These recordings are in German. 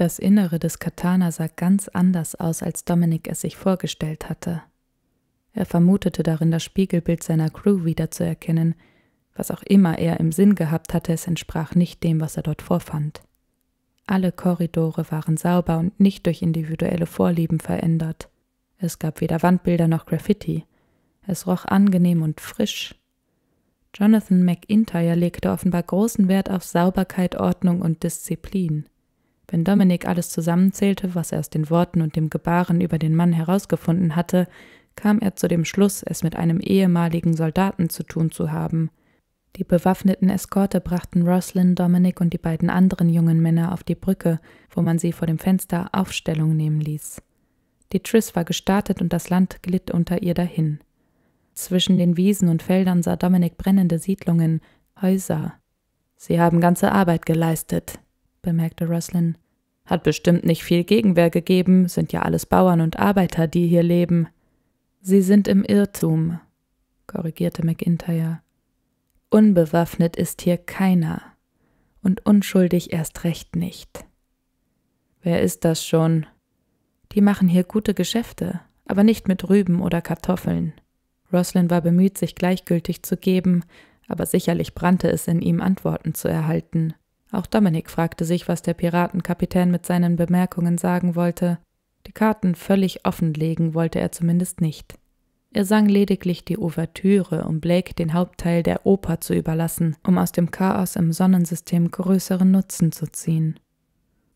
Das Innere des Katana sah ganz anders aus, als Dominik es sich vorgestellt hatte. Er vermutete darin das Spiegelbild seiner Crew wiederzuerkennen, was auch immer er im Sinn gehabt hatte, es entsprach nicht dem, was er dort vorfand. Alle Korridore waren sauber und nicht durch individuelle Vorlieben verändert. Es gab weder Wandbilder noch Graffiti. Es roch angenehm und frisch. Jonathan McIntyre legte offenbar großen Wert auf Sauberkeit, Ordnung und Disziplin. Wenn Dominik alles zusammenzählte, was er aus den Worten und dem Gebaren über den Mann herausgefunden hatte, kam er zu dem Schluss, es mit einem ehemaligen Soldaten zu tun zu haben. Die bewaffneten Eskorte brachten Roslyn, Dominik und die beiden anderen jungen Männer auf die Brücke, wo man sie vor dem Fenster Aufstellung nehmen ließ. Die Triss war gestartet und das Land glitt unter ihr dahin. Zwischen den Wiesen und Feldern sah Dominik brennende Siedlungen, Häuser. Sie haben ganze Arbeit geleistet, bemerkte Roslyn. Hat bestimmt nicht viel Gegenwehr gegeben, sind ja alles Bauern und Arbeiter, die hier leben. Sie sind im Irrtum, korrigierte McIntyre. Unbewaffnet ist hier keiner und unschuldig erst recht nicht. Wer ist das schon? Die machen hier gute Geschäfte, aber nicht mit Rüben oder Kartoffeln. Roslyn war bemüht, sich gleichgültig zu geben, aber sicherlich brannte es in ihm, Antworten zu erhalten. Auch Dominik fragte sich, was der Piratenkapitän mit seinen Bemerkungen sagen wollte. Die Karten völlig offenlegen wollte er zumindest nicht. Er sang lediglich die Ouvertüre, um Blake den Hauptteil der Oper zu überlassen, um aus dem Chaos im Sonnensystem größeren Nutzen zu ziehen.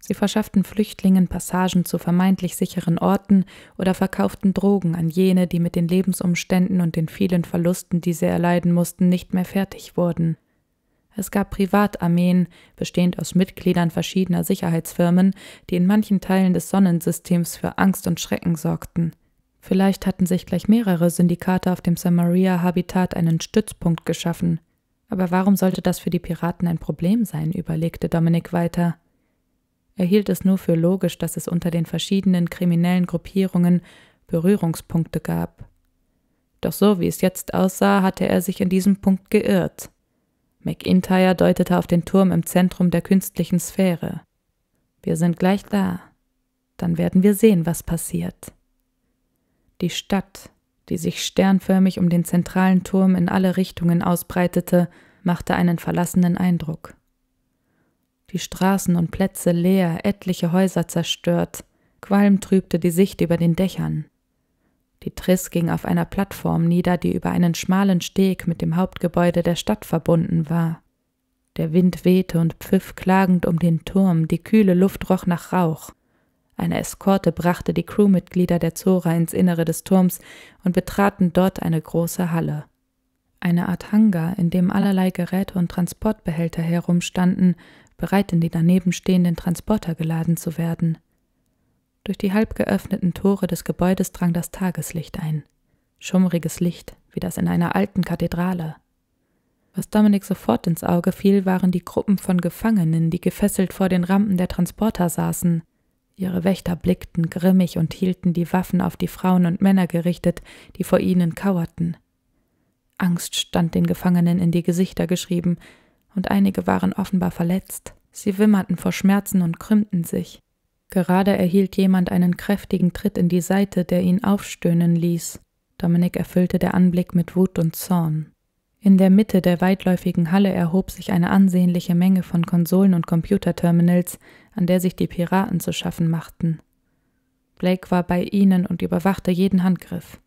Sie verschafften Flüchtlingen Passagen zu vermeintlich sicheren Orten oder verkauften Drogen an jene, die mit den Lebensumständen und den vielen Verlusten, die sie erleiden mussten, nicht mehr fertig wurden. Es gab Privatarmeen, bestehend aus Mitgliedern verschiedener Sicherheitsfirmen, die in manchen Teilen des Sonnensystems für Angst und Schrecken sorgten. Vielleicht hatten sich gleich mehrere Syndikate auf dem Samaria-Habitat einen Stützpunkt geschaffen. Aber warum sollte das für die Piraten ein Problem sein, überlegte Dominik weiter. Er hielt es nur für logisch, dass es unter den verschiedenen kriminellen Gruppierungen Berührungspunkte gab. Doch so wie es jetzt aussah, hatte er sich in diesem Punkt geirrt. McIntyre deutete auf den Turm im Zentrum der künstlichen Sphäre. Wir sind gleich da. Dann werden wir sehen, was passiert. Die Stadt, die sich sternförmig um den zentralen Turm in alle Richtungen ausbreitete, machte einen verlassenen Eindruck. Die Straßen und Plätze leer, etliche Häuser zerstört, Qualm trübte die Sicht über den Dächern. Die Triss ging auf einer Plattform nieder, die über einen schmalen Steg mit dem Hauptgebäude der Stadt verbunden war. Der Wind wehte und pfiff klagend um den Turm, die kühle Luft roch nach Rauch. Eine Eskorte brachte die Crewmitglieder der Zora ins Innere des Turms und betraten dort eine große Halle. Eine Art Hangar, in dem allerlei Geräte und Transportbehälter herumstanden, bereit in die daneben stehenden Transporter geladen zu werden. Durch die halb geöffneten Tore des Gebäudes drang das Tageslicht ein. Schummriges Licht, wie das in einer alten Kathedrale. Was Dominik sofort ins Auge fiel, waren die Gruppen von Gefangenen, die gefesselt vor den Rampen der Transporter saßen. Ihre Wächter blickten grimmig und hielten die Waffen auf die Frauen und Männer gerichtet, die vor ihnen kauerten. Angst stand den Gefangenen in die Gesichter geschrieben, und einige waren offenbar verletzt. Sie wimmerten vor Schmerzen und krümmten sich. Gerade erhielt jemand einen kräftigen Tritt in die Seite, der ihn aufstöhnen ließ. Dominik erfüllte der Anblick mit Wut und Zorn. In der Mitte der weitläufigen Halle erhob sich eine ansehnliche Menge von Konsolen und Computerterminals, an der sich die Piraten zu schaffen machten. Blake war bei ihnen und überwachte jeden Handgriff.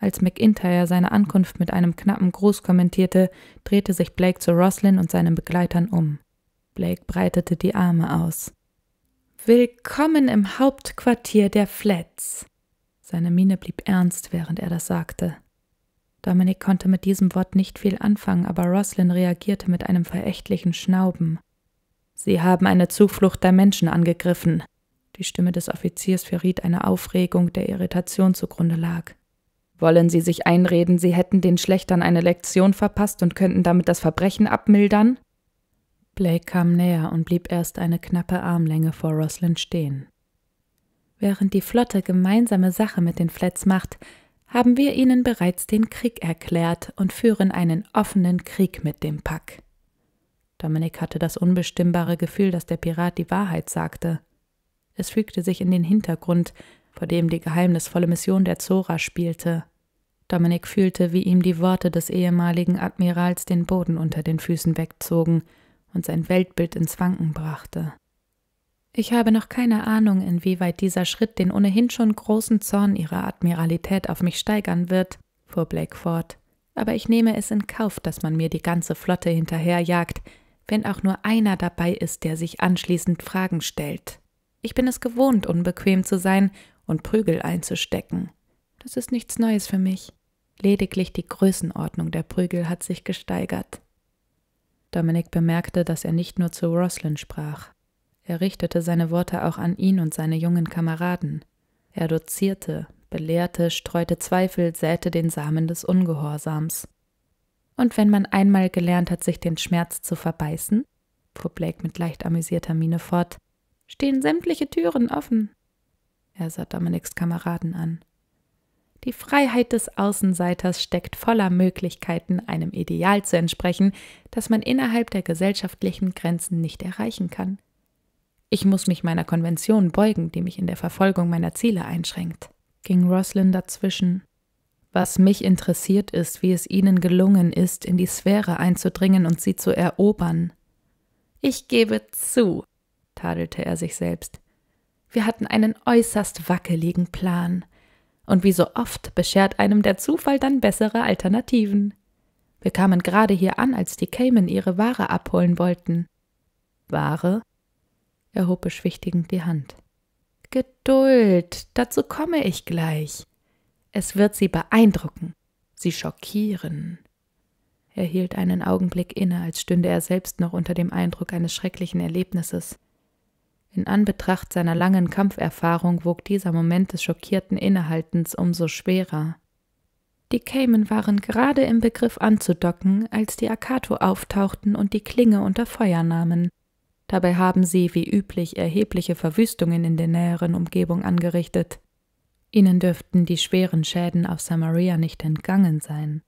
Als McIntyre seine Ankunft mit einem knappen Gruß kommentierte, drehte sich Blake zu Roslyn und seinen Begleitern um. Blake breitete die Arme aus. Willkommen im Hauptquartier der Flats. Seine Miene blieb ernst, während er das sagte. Dominik konnte mit diesem Wort nicht viel anfangen, aber Roslyn reagierte mit einem verächtlichen Schnauben. Sie haben eine Zuflucht der Menschen angegriffen. Die Stimme des Offiziers verriet eine Aufregung, der Irritation zugrunde lag. Wollen Sie sich einreden, Sie hätten den Schlechtern eine Lektion verpasst und könnten damit das Verbrechen abmildern? Blake kam näher und blieb erst eine knappe Armlänge vor Roslyn stehen. Während die Flotte gemeinsame Sache mit den Flats macht, haben wir ihnen bereits den Krieg erklärt und führen einen offenen Krieg mit dem Pack. Dominik hatte das unbestimmbare Gefühl, dass der Pirat die Wahrheit sagte. Es fügte sich in den Hintergrund, vor dem die geheimnisvolle Mission der Zora spielte. Dominik fühlte, wie ihm die Worte des ehemaligen Admirals den Boden unter den Füßen wegzogen und sein Weltbild ins Wanken brachte. Ich habe noch keine Ahnung, inwieweit dieser Schritt den ohnehin schon großen Zorn ihrer Admiralität auf mich steigern wird, fuhr Blake fort, aber ich nehme es in Kauf, dass man mir die ganze Flotte hinterherjagt, wenn auch nur einer dabei ist, der sich anschließend Fragen stellt. Ich bin es gewohnt, unbequem zu sein und Prügel einzustecken. Das ist nichts Neues für mich. Lediglich die Größenordnung der Prügel hat sich gesteigert. Dominik bemerkte, dass er nicht nur zu Roslyn sprach. Er richtete seine Worte auch an ihn und seine jungen Kameraden. Er dozierte, belehrte, streute Zweifel, säte den Samen des Ungehorsams. Und wenn man einmal gelernt hat, sich den Schmerz zu verbeißen, fuhr Blake mit leicht amüsierter Miene fort, stehen sämtliche Türen offen. Er sah Dominiks Kameraden an. Die Freiheit des Außenseiters steckt voller Möglichkeiten, einem Ideal zu entsprechen, das man innerhalb der gesellschaftlichen Grenzen nicht erreichen kann. Ich muss mich meiner Konvention beugen, die mich in der Verfolgung meiner Ziele einschränkt, ging Roslyn dazwischen. Was mich interessiert ist, wie es ihnen gelungen ist, in die Sphäre einzudringen und sie zu erobern. Ich gebe zu, tadelte er sich selbst. Wir hatten einen äußerst wackeligen Plan. Und wie so oft beschert einem der Zufall dann bessere Alternativen. Wir kamen gerade hier an, als die Cayman ihre Ware abholen wollten. Ware? Er hob beschwichtigend die Hand. Geduld, dazu komme ich gleich. Es wird sie beeindrucken, sie schockieren. Er hielt einen Augenblick inne, als stünde er selbst noch unter dem Eindruck eines schrecklichen Erlebnisses. In Anbetracht seiner langen Kampferfahrung wog dieser Moment des schockierten Innehaltens umso schwerer. Die Cayman waren gerade im Begriff anzudocken, als die Akato auftauchten und die Klinge unter Feuer nahmen. Dabei haben sie, wie üblich, erhebliche Verwüstungen in der näheren Umgebung angerichtet. Ihnen dürften die schweren Schäden auf Samaria nicht entgangen sein.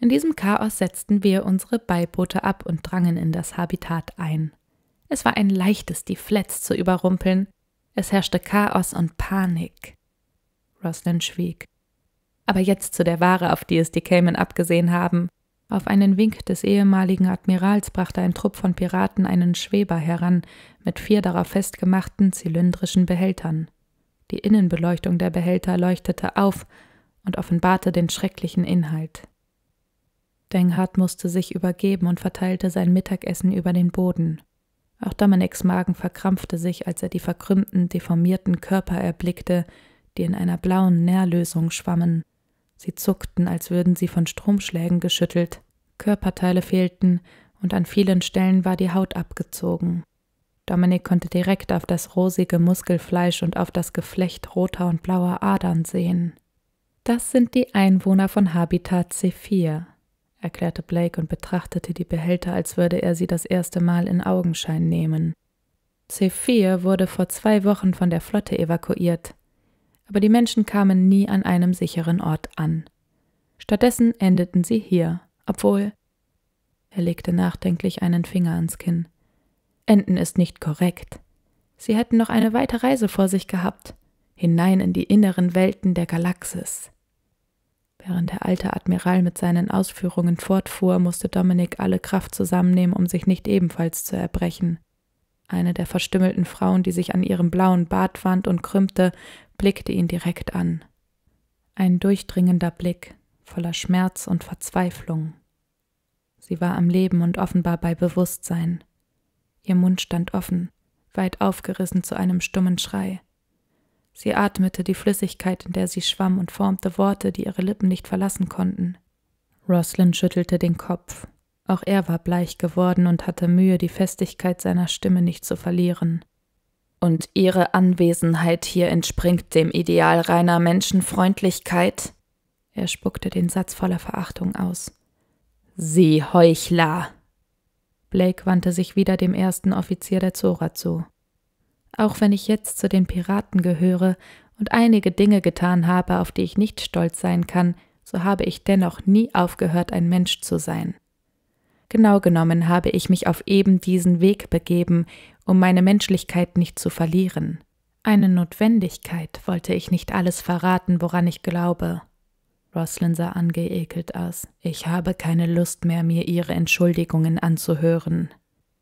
In diesem Chaos setzten wir unsere Beiboote ab und drangen in das Habitat ein. Es war ein leichtes, die Flats zu überrumpeln. Es herrschte Chaos und Panik. Roslyn schwieg. Aber jetzt zu der Ware, auf die es die Cayman abgesehen haben. Auf einen Wink des ehemaligen Admirals brachte ein Trupp von Piraten einen Schweber heran, mit vier darauf festgemachten zylindrischen Behältern. Die Innenbeleuchtung der Behälter leuchtete auf und offenbarte den schrecklichen Inhalt. Denghard musste sich übergeben und verteilte sein Mittagessen über den Boden. Auch Dominiks Magen verkrampfte sich, als er die verkrümmten, deformierten Körper erblickte, die in einer blauen Nährlösung schwammen. Sie zuckten, als würden sie von Stromschlägen geschüttelt. Körperteile fehlten und an vielen Stellen war die Haut abgezogen. Dominik konnte direkt auf das rosige Muskelfleisch und auf das Geflecht roter und blauer Adern sehen. Das sind die Einwohner von Habitat C4, erklärte Blake und betrachtete die Behälter, als würde er sie das erste Mal in Augenschein nehmen. C4 wurde vor zwei Wochen von der Flotte evakuiert, aber die Menschen kamen nie an einem sicheren Ort an. Stattdessen endeten sie hier, obwohl. Er legte nachdenklich einen Finger ans Kinn. Enden ist nicht korrekt. Sie hätten noch eine weite Reise vor sich gehabt, hinein in die inneren Welten der Galaxis. Während der alte Admiral mit seinen Ausführungen fortfuhr, musste Dominik alle Kraft zusammennehmen, um sich nicht ebenfalls zu erbrechen. Eine der verstümmelten Frauen, die sich an ihrem blauen Bart wand und krümmte, blickte ihn direkt an. Ein durchdringender Blick, voller Schmerz und Verzweiflung. Sie war am Leben und offenbar bei Bewusstsein. Ihr Mund stand offen, weit aufgerissen zu einem stummen Schrei. Sie atmete die Flüssigkeit, in der sie schwamm, und formte Worte, die ihre Lippen nicht verlassen konnten. Roslyn schüttelte den Kopf. Auch er war bleich geworden und hatte Mühe, die Festigkeit seiner Stimme nicht zu verlieren. Und Ihre Anwesenheit hier entspringt dem Ideal reiner Menschenfreundlichkeit? Er spuckte den Satz voller Verachtung aus. Sie Heuchler! Blake wandte sich wieder dem ersten Offizier der Zora zu. Auch wenn ich jetzt zu den Piraten gehöre und einige Dinge getan habe, auf die ich nicht stolz sein kann, so habe ich dennoch nie aufgehört, ein Mensch zu sein. Genau genommen habe ich mich auf eben diesen Weg begeben, um meine Menschlichkeit nicht zu verlieren. Eine Notwendigkeit wollte ich nicht alles verraten, woran ich glaube. Roslyn sah angeekelt aus. Ich habe keine Lust mehr, mir ihre Entschuldigungen anzuhören.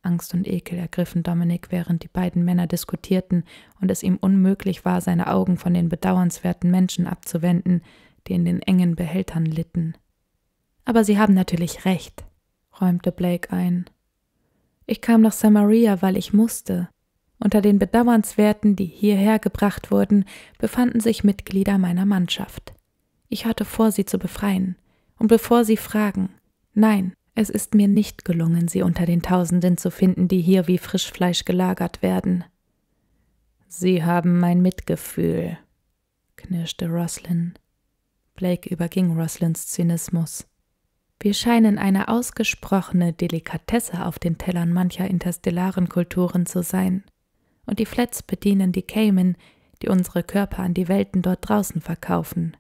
Angst und Ekel ergriffen Dominik, während die beiden Männer diskutierten und es ihm unmöglich war, seine Augen von den bedauernswerten Menschen abzuwenden, die in den engen Behältern litten. Aber Sie haben natürlich recht, räumte Blake ein. Ich kam nach Samaria, weil ich musste. Unter den Bedauernswerten, die hierher gebracht wurden, befanden sich Mitglieder meiner Mannschaft. Ich hatte vor, sie zu befreien. Und bevor Sie fragen, nein, es ist mir nicht gelungen, sie unter den Tausenden zu finden, die hier wie Frischfleisch gelagert werden. Sie haben mein Mitgefühl, knirschte Roslyn. Blake überging Roslyns Zynismus. Wir scheinen eine ausgesprochene Delikatesse auf den Tellern mancher interstellaren Kulturen zu sein. Und die Flats bedienen die Cayman, die unsere Körper an die Welten dort draußen verkaufen.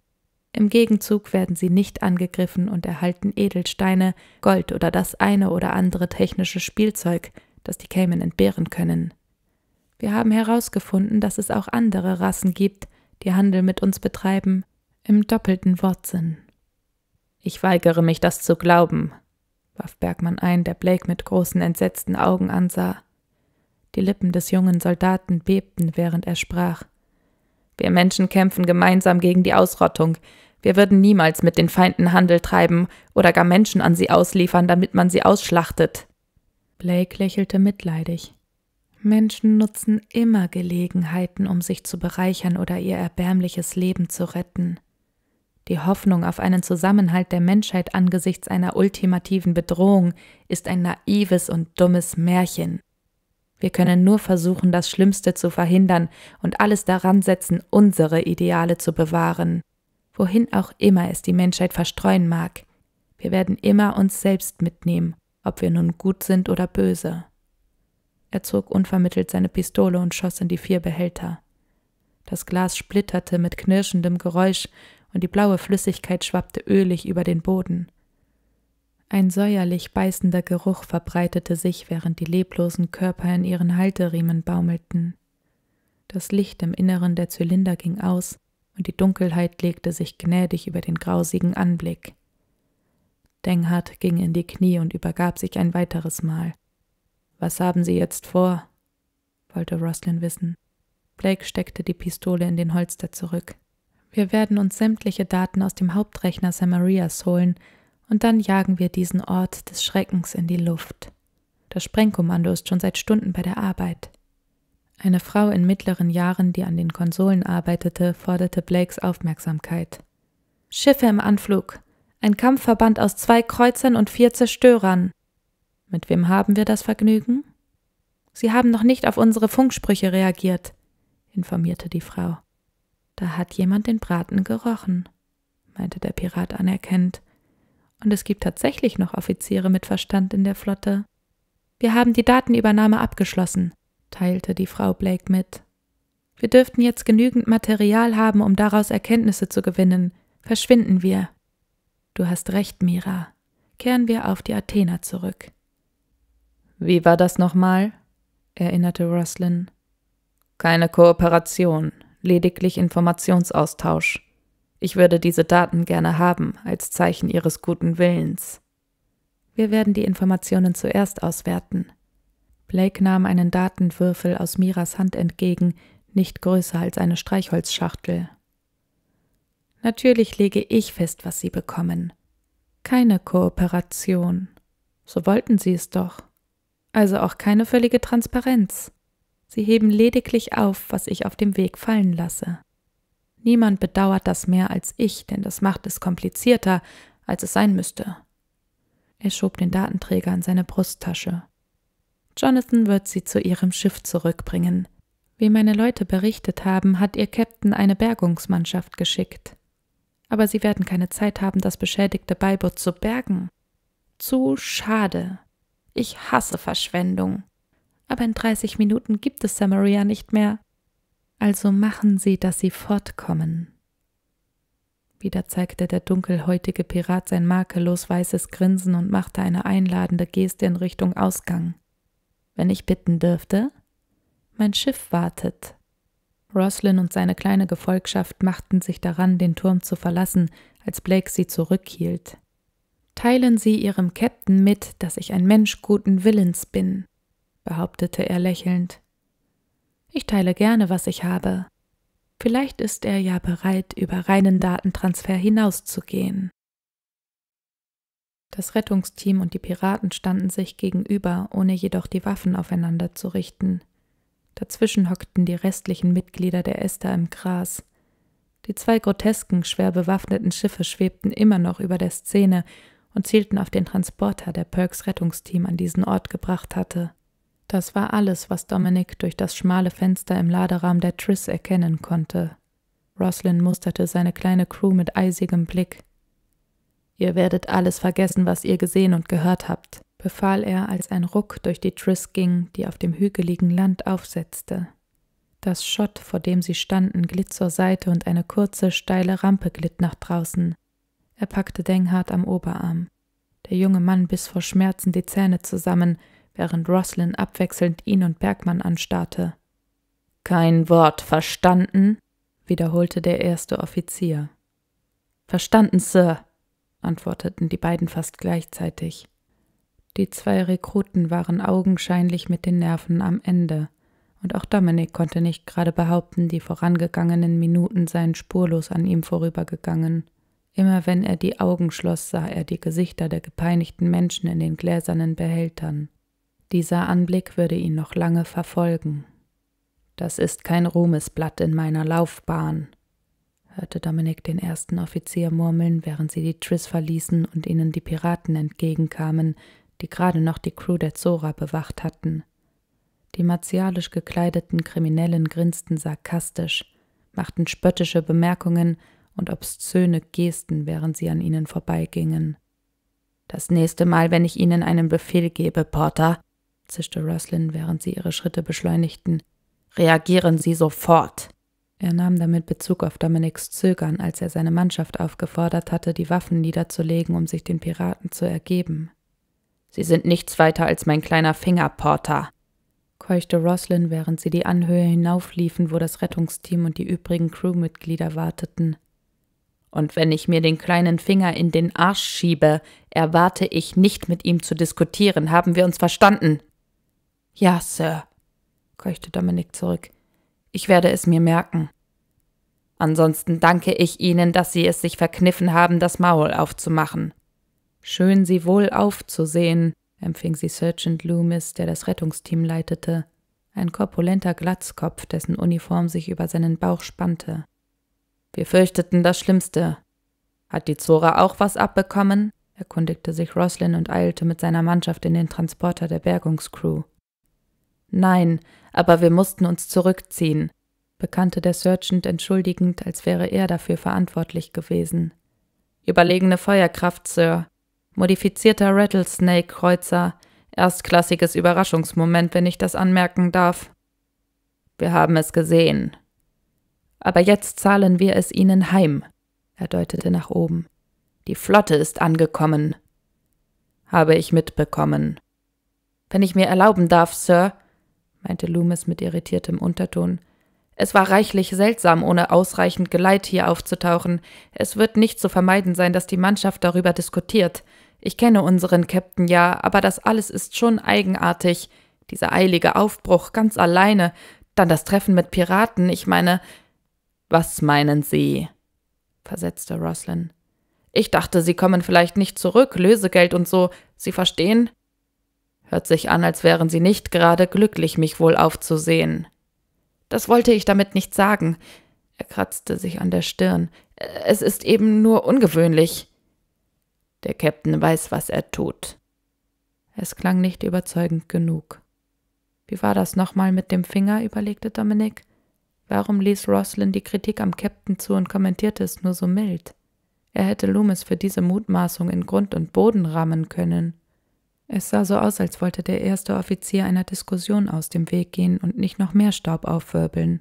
Im Gegenzug werden sie nicht angegriffen und erhalten Edelsteine, Gold oder das eine oder andere technische Spielzeug, das die Cayman entbehren können. Wir haben herausgefunden, dass es auch andere Rassen gibt, die Handel mit uns betreiben, im doppelten Wortsinn. Ich weigere mich, das zu glauben, warf Bergmann ein, der Blake mit großen, entsetzten Augen ansah. Die Lippen des jungen Soldaten bebten, während er sprach. Wir Menschen kämpfen gemeinsam gegen die Ausrottung. Wir würden niemals mit den Feinden Handel treiben oder gar Menschen an sie ausliefern, damit man sie ausschlachtet. Blake lächelte mitleidig. Menschen nutzen immer Gelegenheiten, um sich zu bereichern oder ihr erbärmliches Leben zu retten. Die Hoffnung auf einen Zusammenhalt der Menschheit angesichts einer ultimativen Bedrohung ist ein naives und dummes Märchen. Wir können nur versuchen, das Schlimmste zu verhindern und alles daran setzen, unsere Ideale zu bewahren. Wohin auch immer es die Menschheit verstreuen mag, wir werden immer uns selbst mitnehmen, ob wir nun gut sind oder böse. Er zog unvermittelt seine Pistole und schoss in die vier Behälter. Das Glas splitterte mit knirschendem Geräusch und die blaue Flüssigkeit schwappte ölig über den Boden. Ein säuerlich beißender Geruch verbreitete sich, während die leblosen Körper in ihren Halteriemen baumelten. Das Licht im Inneren der Zylinder ging aus, und die Dunkelheit legte sich gnädig über den grausigen Anblick. Denghard ging in die Knie und übergab sich ein weiteres Mal. Was haben Sie jetzt vor? wollte Roslin wissen. Blake steckte die Pistole in den Holster zurück. Wir werden uns sämtliche Daten aus dem Hauptrechner Samarias holen, und dann jagen wir diesen Ort des Schreckens in die Luft. Das Sprengkommando ist schon seit Stunden bei der Arbeit. Eine Frau in mittleren Jahren, die an den Konsolen arbeitete, forderte Blakes Aufmerksamkeit. Schiffe im Anflug. Ein Kampfverband aus zwei Kreuzern und vier Zerstörern. Mit wem haben wir das Vergnügen? Sie haben noch nicht auf unsere Funksprüche reagiert, informierte die Frau. Da hat jemand den Braten gerochen, meinte der Pirat anerkennend und es gibt tatsächlich noch Offiziere mit Verstand in der Flotte. Wir haben die Datenübernahme abgeschlossen, teilte die Frau Blake mit. Wir dürften jetzt genügend Material haben, um daraus Erkenntnisse zu gewinnen. Verschwinden wir. Du hast recht, Mira. Kehren wir auf die Athena zurück. Wie war das nochmal? erinnerte Roslyn. Keine Kooperation, lediglich Informationsaustausch. Ich würde diese Daten gerne haben, als Zeichen Ihres guten Willens. Wir werden die Informationen zuerst auswerten. Blake nahm einen Datenwürfel aus Miras Hand entgegen, nicht größer als eine Streichholzschachtel. Natürlich lege ich fest, was Sie bekommen. Keine Kooperation. So wollten Sie es doch. Also auch keine völlige Transparenz. Sie heben lediglich auf, was ich auf dem Weg fallen lasse. Niemand bedauert das mehr als ich, denn das macht es komplizierter, als es sein müsste. Er schob den Datenträger in seine Brusttasche. Jonathan wird sie zu ihrem Schiff zurückbringen. Wie meine Leute berichtet haben, hat ihr Captain eine Bergungsmannschaft geschickt. Aber sie werden keine Zeit haben, das beschädigte Beiboot zu bergen. Zu schade. Ich hasse Verschwendung. Aber in 30 Minuten gibt es Samaria nicht mehr also machen Sie, dass Sie fortkommen. Wieder zeigte der dunkelhäutige Pirat sein makellos weißes Grinsen und machte eine einladende Geste in Richtung Ausgang. Wenn ich bitten dürfte? Mein Schiff wartet. Roslyn und seine kleine Gefolgschaft machten sich daran, den Turm zu verlassen, als Blake sie zurückhielt. Teilen Sie Ihrem Käpt'n mit, dass ich ein Mensch guten Willens bin, behauptete er lächelnd. Ich teile gerne, was ich habe. Vielleicht ist er ja bereit, über reinen Datentransfer hinauszugehen. Das Rettungsteam und die Piraten standen sich gegenüber, ohne jedoch die Waffen aufeinander zu richten. Dazwischen hockten die restlichen Mitglieder der Esther im Gras. Die zwei grotesken, schwer bewaffneten Schiffe schwebten immer noch über der Szene und zielten auf den Transporter, der Perks Rettungsteam an diesen Ort gebracht hatte. Das war alles, was Dominik durch das schmale Fenster im Laderahmen der Triss erkennen konnte. Roslyn musterte seine kleine Crew mit eisigem Blick. Ihr werdet alles vergessen, was ihr gesehen und gehört habt, befahl er, als ein Ruck durch die Triss ging, die auf dem hügeligen Land aufsetzte. Das Schott, vor dem sie standen, glitt zur Seite und eine kurze, steile Rampe glitt nach draußen. Er packte Denghard am Oberarm. Der junge Mann biss vor Schmerzen die Zähne zusammen, während Roslin abwechselnd ihn und Bergmann anstarrte. Kein Wort verstanden? wiederholte der erste Offizier. Verstanden, Sir, antworteten die beiden fast gleichzeitig. Die zwei Rekruten waren augenscheinlich mit den Nerven am Ende, und auch Dominik konnte nicht gerade behaupten, die vorangegangenen Minuten seien spurlos an ihm vorübergegangen. Immer wenn er die Augen schloss, sah er die Gesichter der gepeinigten Menschen in den gläsernen Behältern. Dieser Anblick würde ihn noch lange verfolgen. Das ist kein Ruhmesblatt in meiner Laufbahn, hörte Dominik den ersten Offizier murmeln, während sie die Triss verließen und ihnen die Piraten entgegenkamen, die gerade noch die Crew der Zora bewacht hatten. Die martialisch gekleideten Kriminellen grinsten sarkastisch, machten spöttische Bemerkungen und obszöne Gesten, während sie an ihnen vorbeigingen. Das nächste Mal, wenn ich Ihnen einen Befehl gebe, Porter, zischte Roslyn, während sie ihre Schritte beschleunigten. Reagieren Sie sofort! Er nahm damit Bezug auf Dominics Zögern, als er seine Mannschaft aufgefordert hatte, die Waffen niederzulegen, um sich den Piraten zu ergeben. Sie sind nichts weiter als mein kleiner Finger, Porter, keuchte Roslyn, während sie die Anhöhe hinaufliefen, wo das Rettungsteam und die übrigen Crewmitglieder warteten. Und wenn ich mir den kleinen Finger in den Arsch schiebe, erwarte ich nicht mit ihm zu diskutieren. Haben wir uns verstanden? Ja, Sir, keuchte Dominik zurück. Ich werde es mir merken. Ansonsten danke ich Ihnen, dass Sie es sich verkniffen haben, das Maul aufzumachen. Schön, Sie wohl aufzusehen, empfing sie Sergeant Loomis, der das Rettungsteam leitete, ein korpulenter Glatzkopf, dessen Uniform sich über seinen Bauch spannte. Wir fürchteten das Schlimmste. Hat die Zora auch was abbekommen? erkundigte sich Roslin und eilte mit seiner Mannschaft in den Transporter der Bergungscrew. Nein, aber wir mussten uns zurückziehen, bekannte der Sergeant entschuldigend, als wäre er dafür verantwortlich gewesen. Überlegene Feuerkraft, Sir. Modifizierter Rattlesnake-Kreuzer. Erstklassiges Überraschungsmoment, wenn ich das anmerken darf. Wir haben es gesehen. Aber jetzt zahlen wir es Ihnen heim, er deutete nach oben. Die Flotte ist angekommen. Habe ich mitbekommen. Wenn ich mir erlauben darf, Sir, meinte Loomis mit irritiertem Unterton. Es war reichlich seltsam, ohne ausreichend Geleit hier aufzutauchen. Es wird nicht zu vermeiden sein, dass die Mannschaft darüber diskutiert. Ich kenne unseren Captain ja, aber das alles ist schon eigenartig. Dieser eilige Aufbruch ganz alleine, dann das Treffen mit Piraten, ich meine. Was meinen Sie? versetzte Roslin. Ich dachte, Sie kommen vielleicht nicht zurück, Lösegeld und so. Sie verstehen? Hört sich an, als wären Sie nicht gerade glücklich, mich wohl aufzusehen. Das wollte ich damit nicht sagen. Er kratzte sich an der Stirn. Es ist eben nur ungewöhnlich. Der Käpt'n weiß, was er tut. Es klang nicht überzeugend genug. Wie war das nochmal mit dem Finger? überlegte Dominik. Warum ließ Roslin die Kritik am Käpt'n zu und kommentierte es nur so mild? Er hätte Loomis für diese Mutmaßung in Grund und Boden rammen können. Es sah so aus, als wollte der erste Offizier einer Diskussion aus dem Weg gehen und nicht noch mehr Staub aufwirbeln.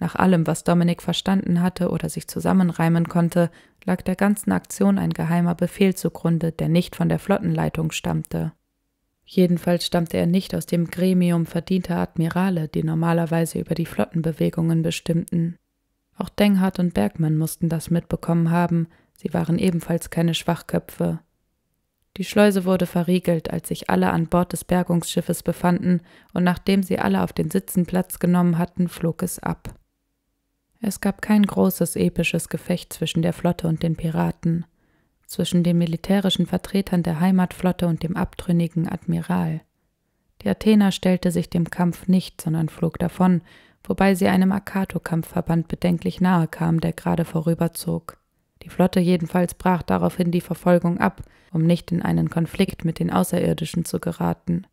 Nach allem, was Dominik verstanden hatte oder sich zusammenreimen konnte, lag der ganzen Aktion ein geheimer Befehl zugrunde, der nicht von der Flottenleitung stammte. Jedenfalls stammte er nicht aus dem Gremium verdienter Admirale, die normalerweise über die Flottenbewegungen bestimmten. Auch Denghardt und Bergmann mussten das mitbekommen haben, sie waren ebenfalls keine Schwachköpfe. Die Schleuse wurde verriegelt, als sich alle an Bord des Bergungsschiffes befanden, und nachdem sie alle auf den Sitzen Platz genommen hatten, flog es ab. Es gab kein großes episches Gefecht zwischen der Flotte und den Piraten, zwischen den militärischen Vertretern der Heimatflotte und dem abtrünnigen Admiral. Die Athener stellte sich dem Kampf nicht, sondern flog davon, wobei sie einem Akato-Kampfverband bedenklich nahe kam, der gerade vorüberzog. Die Flotte jedenfalls brach daraufhin die Verfolgung ab, um nicht in einen Konflikt mit den Außerirdischen zu geraten.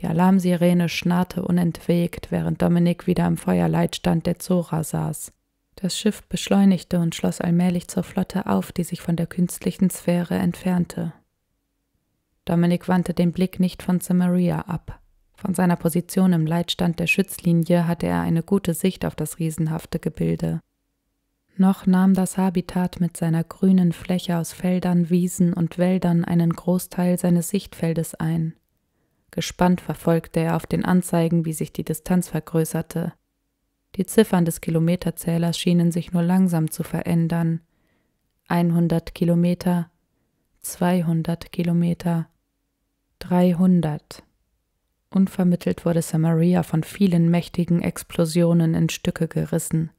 Die Alarmsirene schnarrte unentwegt, während Dominik wieder am Feuerleitstand der Zora saß. Das Schiff beschleunigte und schloss allmählich zur Flotte auf, die sich von der künstlichen Sphäre entfernte. Dominik wandte den Blick nicht von Samaria ab. Von seiner Position im Leitstand der Schützlinie hatte er eine gute Sicht auf das riesenhafte Gebilde noch nahm das Habitat mit seiner grünen Fläche aus Feldern, Wiesen und Wäldern einen Großteil seines Sichtfeldes ein. Gespannt verfolgte er auf den Anzeigen, wie sich die Distanz vergrößerte. Die Ziffern des Kilometerzählers schienen sich nur langsam zu verändern. 100 Kilometer, 200 Kilometer, 300. Unvermittelt wurde Samaria von vielen mächtigen Explosionen in Stücke gerissen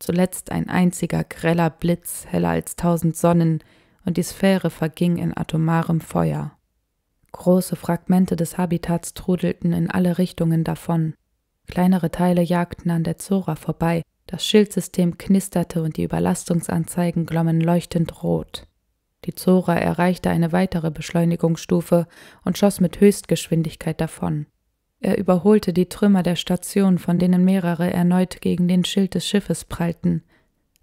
zuletzt ein einziger greller Blitz, heller als tausend Sonnen, und die Sphäre verging in atomarem Feuer. Große Fragmente des Habitats trudelten in alle Richtungen davon. Kleinere Teile jagten an der Zora vorbei, das Schildsystem knisterte und die Überlastungsanzeigen glommen leuchtend rot. Die Zora erreichte eine weitere Beschleunigungsstufe und schoss mit Höchstgeschwindigkeit davon. Er überholte die Trümmer der Station, von denen mehrere erneut gegen den Schild des Schiffes prallten.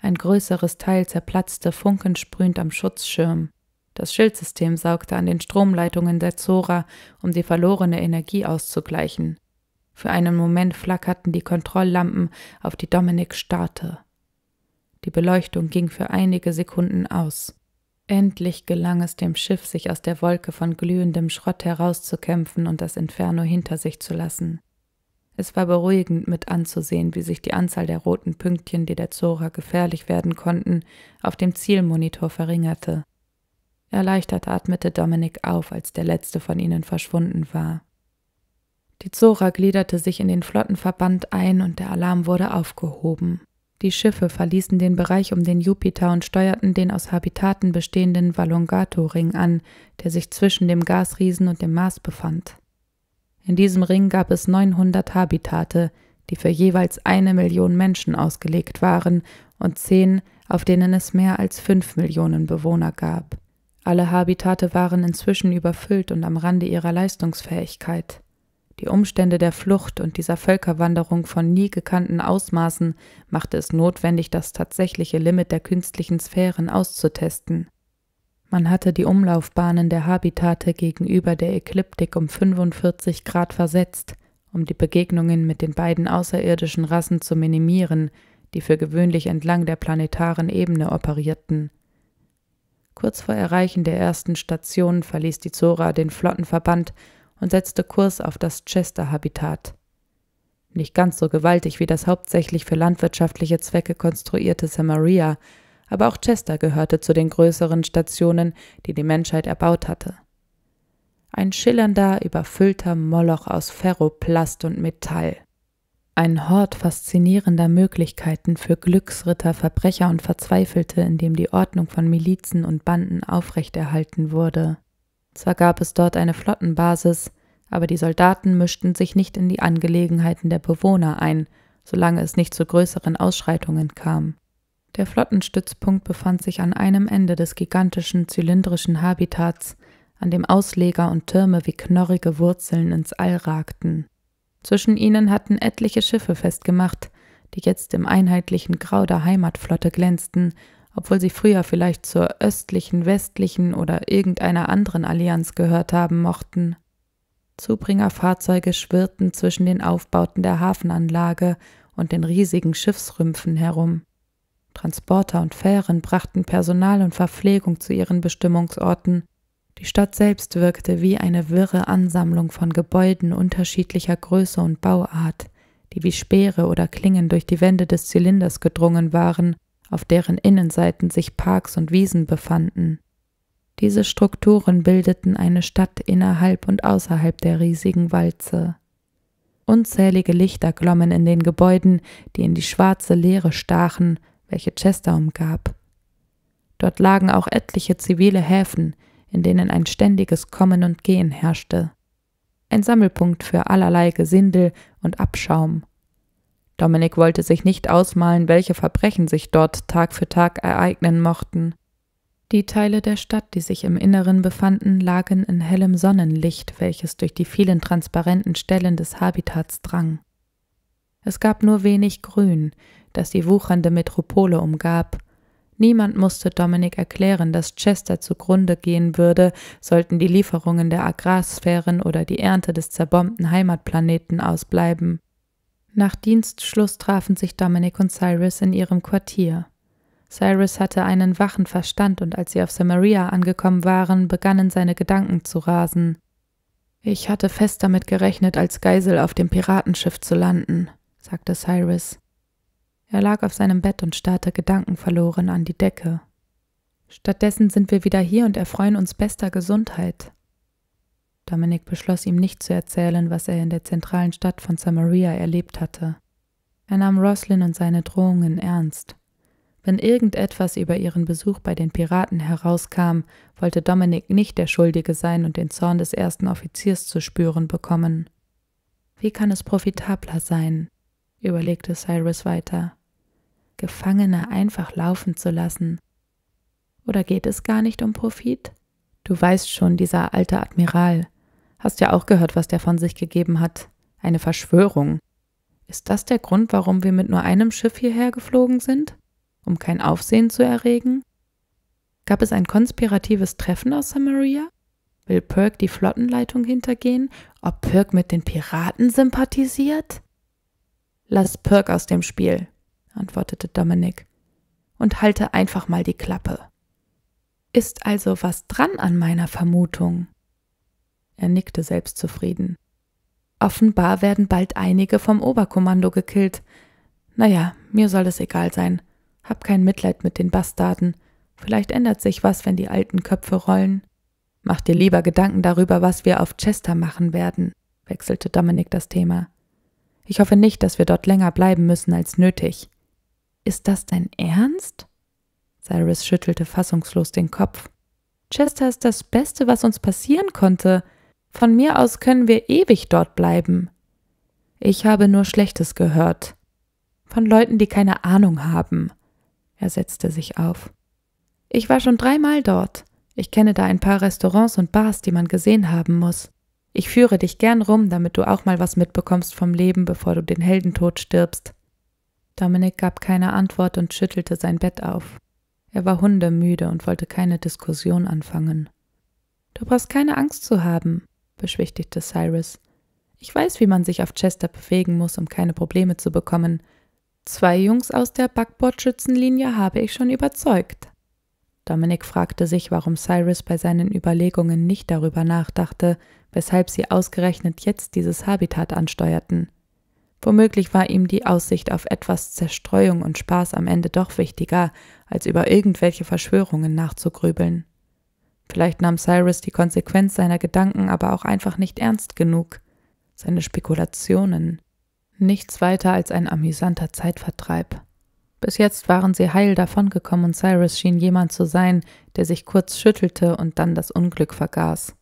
Ein größeres Teil zerplatzte funkensprühend am Schutzschirm. Das Schildsystem saugte an den Stromleitungen der Zora, um die verlorene Energie auszugleichen. Für einen Moment flackerten die Kontrolllampen, auf die Dominik starrte. Die Beleuchtung ging für einige Sekunden aus. Endlich gelang es dem Schiff, sich aus der Wolke von glühendem Schrott herauszukämpfen und das Inferno hinter sich zu lassen. Es war beruhigend mit anzusehen, wie sich die Anzahl der roten Pünktchen, die der Zora gefährlich werden konnten, auf dem Zielmonitor verringerte. Erleichtert atmete Dominik auf, als der letzte von ihnen verschwunden war. Die Zora gliederte sich in den Flottenverband ein und der Alarm wurde aufgehoben. Die Schiffe verließen den Bereich um den Jupiter und steuerten den aus Habitaten bestehenden Valongato-Ring an, der sich zwischen dem Gasriesen und dem Mars befand. In diesem Ring gab es 900 Habitate, die für jeweils eine Million Menschen ausgelegt waren und zehn, auf denen es mehr als fünf Millionen Bewohner gab. Alle Habitate waren inzwischen überfüllt und am Rande ihrer Leistungsfähigkeit. Die Umstände der Flucht und dieser Völkerwanderung von nie gekannten Ausmaßen machte es notwendig, das tatsächliche Limit der künstlichen Sphären auszutesten. Man hatte die Umlaufbahnen der Habitate gegenüber der Ekliptik um 45 Grad versetzt, um die Begegnungen mit den beiden außerirdischen Rassen zu minimieren, die für gewöhnlich entlang der planetaren Ebene operierten. Kurz vor Erreichen der ersten Station verließ die Zora den Flottenverband und setzte Kurs auf das Chester-Habitat. Nicht ganz so gewaltig wie das hauptsächlich für landwirtschaftliche Zwecke konstruierte Samaria, aber auch Chester gehörte zu den größeren Stationen, die die Menschheit erbaut hatte. Ein schillernder, überfüllter Moloch aus Ferroplast und Metall. Ein Hort faszinierender Möglichkeiten für Glücksritter, Verbrecher und Verzweifelte, in dem die Ordnung von Milizen und Banden aufrechterhalten wurde. Zwar gab es dort eine Flottenbasis, aber die Soldaten mischten sich nicht in die Angelegenheiten der Bewohner ein, solange es nicht zu größeren Ausschreitungen kam. Der Flottenstützpunkt befand sich an einem Ende des gigantischen zylindrischen Habitats, an dem Ausleger und Türme wie knorrige Wurzeln ins All ragten. Zwischen ihnen hatten etliche Schiffe festgemacht, die jetzt im einheitlichen Grau der Heimatflotte glänzten obwohl sie früher vielleicht zur östlichen, westlichen oder irgendeiner anderen Allianz gehört haben mochten. Zubringerfahrzeuge schwirrten zwischen den Aufbauten der Hafenanlage und den riesigen Schiffsrümpfen herum. Transporter und Fähren brachten Personal und Verpflegung zu ihren Bestimmungsorten. Die Stadt selbst wirkte wie eine wirre Ansammlung von Gebäuden unterschiedlicher Größe und Bauart, die wie Speere oder Klingen durch die Wände des Zylinders gedrungen waren auf deren Innenseiten sich Parks und Wiesen befanden. Diese Strukturen bildeten eine Stadt innerhalb und außerhalb der riesigen Walze. Unzählige Lichter glommen in den Gebäuden, die in die schwarze Leere stachen, welche Chester umgab. Dort lagen auch etliche zivile Häfen, in denen ein ständiges Kommen und Gehen herrschte. Ein Sammelpunkt für allerlei Gesindel und Abschaum. Dominik wollte sich nicht ausmalen, welche Verbrechen sich dort Tag für Tag ereignen mochten. Die Teile der Stadt, die sich im Inneren befanden, lagen in hellem Sonnenlicht, welches durch die vielen transparenten Stellen des Habitats drang. Es gab nur wenig Grün, das die wuchernde Metropole umgab. Niemand musste Dominik erklären, dass Chester zugrunde gehen würde, sollten die Lieferungen der Agrarsphären oder die Ernte des zerbombten Heimatplaneten ausbleiben. Nach Dienstschluss trafen sich Dominic und Cyrus in ihrem Quartier. Cyrus hatte einen wachen Verstand und als sie auf Samaria angekommen waren, begannen seine Gedanken zu rasen. Ich hatte fest damit gerechnet, als Geisel auf dem Piratenschiff zu landen, sagte Cyrus. Er lag auf seinem Bett und starrte gedankenverloren an die Decke. Stattdessen sind wir wieder hier und erfreuen uns bester Gesundheit, Dominik beschloss ihm nicht zu erzählen, was er in der zentralen Stadt von Samaria erlebt hatte. Er nahm Roslyn und seine Drohungen ernst. Wenn irgendetwas über ihren Besuch bei den Piraten herauskam, wollte Dominik nicht der Schuldige sein und den Zorn des ersten Offiziers zu spüren bekommen. Wie kann es profitabler sein? überlegte Cyrus weiter. Gefangene einfach laufen zu lassen. Oder geht es gar nicht um Profit? Du weißt schon, dieser alte Admiral, Hast ja auch gehört, was der von sich gegeben hat. Eine Verschwörung. Ist das der Grund, warum wir mit nur einem Schiff hierher geflogen sind? Um kein Aufsehen zu erregen? Gab es ein konspiratives Treffen aus Samaria? Will Perk die Flottenleitung hintergehen? Ob Perk mit den Piraten sympathisiert? Lass Perk aus dem Spiel, antwortete Dominic. und halte einfach mal die Klappe. Ist also was dran an meiner Vermutung? Er nickte selbstzufrieden. Offenbar werden bald einige vom Oberkommando gekillt. Naja, mir soll es egal sein. Hab kein Mitleid mit den Bastarden. Vielleicht ändert sich was, wenn die alten Köpfe rollen. Mach dir lieber Gedanken darüber, was wir auf Chester machen werden, wechselte Dominik das Thema. Ich hoffe nicht, dass wir dort länger bleiben müssen als nötig. Ist das dein Ernst? Cyrus schüttelte fassungslos den Kopf. Chester ist das Beste, was uns passieren konnte. Von mir aus können wir ewig dort bleiben. Ich habe nur Schlechtes gehört. Von Leuten, die keine Ahnung haben. Er setzte sich auf. Ich war schon dreimal dort. Ich kenne da ein paar Restaurants und Bars, die man gesehen haben muss. Ich führe dich gern rum, damit du auch mal was mitbekommst vom Leben, bevor du den Heldentod stirbst. Dominik gab keine Antwort und schüttelte sein Bett auf. Er war hundemüde und wollte keine Diskussion anfangen. Du brauchst keine Angst zu haben beschwichtigte Cyrus. Ich weiß, wie man sich auf Chester bewegen muss, um keine Probleme zu bekommen. Zwei Jungs aus der Backbordschützenlinie habe ich schon überzeugt. Dominik fragte sich, warum Cyrus bei seinen Überlegungen nicht darüber nachdachte, weshalb sie ausgerechnet jetzt dieses Habitat ansteuerten. Womöglich war ihm die Aussicht auf etwas Zerstreuung und Spaß am Ende doch wichtiger, als über irgendwelche Verschwörungen nachzugrübeln. Vielleicht nahm Cyrus die Konsequenz seiner Gedanken aber auch einfach nicht ernst genug. Seine Spekulationen. Nichts weiter als ein amüsanter Zeitvertreib. Bis jetzt waren sie heil davongekommen und Cyrus schien jemand zu sein, der sich kurz schüttelte und dann das Unglück vergaß.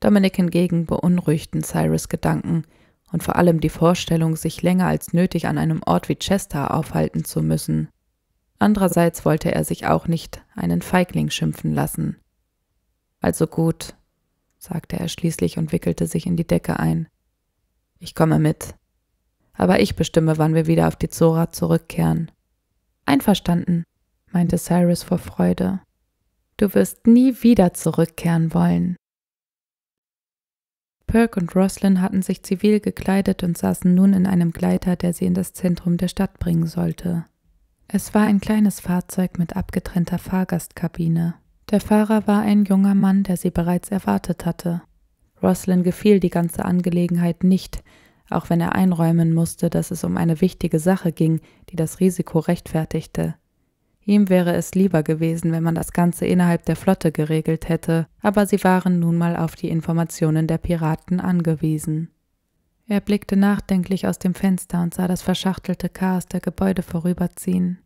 Dominic hingegen beunruhigten Cyrus Gedanken und vor allem die Vorstellung, sich länger als nötig an einem Ort wie Chester aufhalten zu müssen. Andererseits wollte er sich auch nicht einen Feigling schimpfen lassen. Also gut, sagte er schließlich und wickelte sich in die Decke ein. Ich komme mit. Aber ich bestimme, wann wir wieder auf die Zora zurückkehren. Einverstanden, meinte Cyrus vor Freude. Du wirst nie wieder zurückkehren wollen. Perk und Roslyn hatten sich zivil gekleidet und saßen nun in einem Gleiter, der sie in das Zentrum der Stadt bringen sollte. Es war ein kleines Fahrzeug mit abgetrennter Fahrgastkabine. Der Fahrer war ein junger Mann, der sie bereits erwartet hatte. Roslyn gefiel die ganze Angelegenheit nicht, auch wenn er einräumen musste, dass es um eine wichtige Sache ging, die das Risiko rechtfertigte. Ihm wäre es lieber gewesen, wenn man das Ganze innerhalb der Flotte geregelt hätte, aber sie waren nun mal auf die Informationen der Piraten angewiesen. Er blickte nachdenklich aus dem Fenster und sah das verschachtelte Chaos der Gebäude vorüberziehen.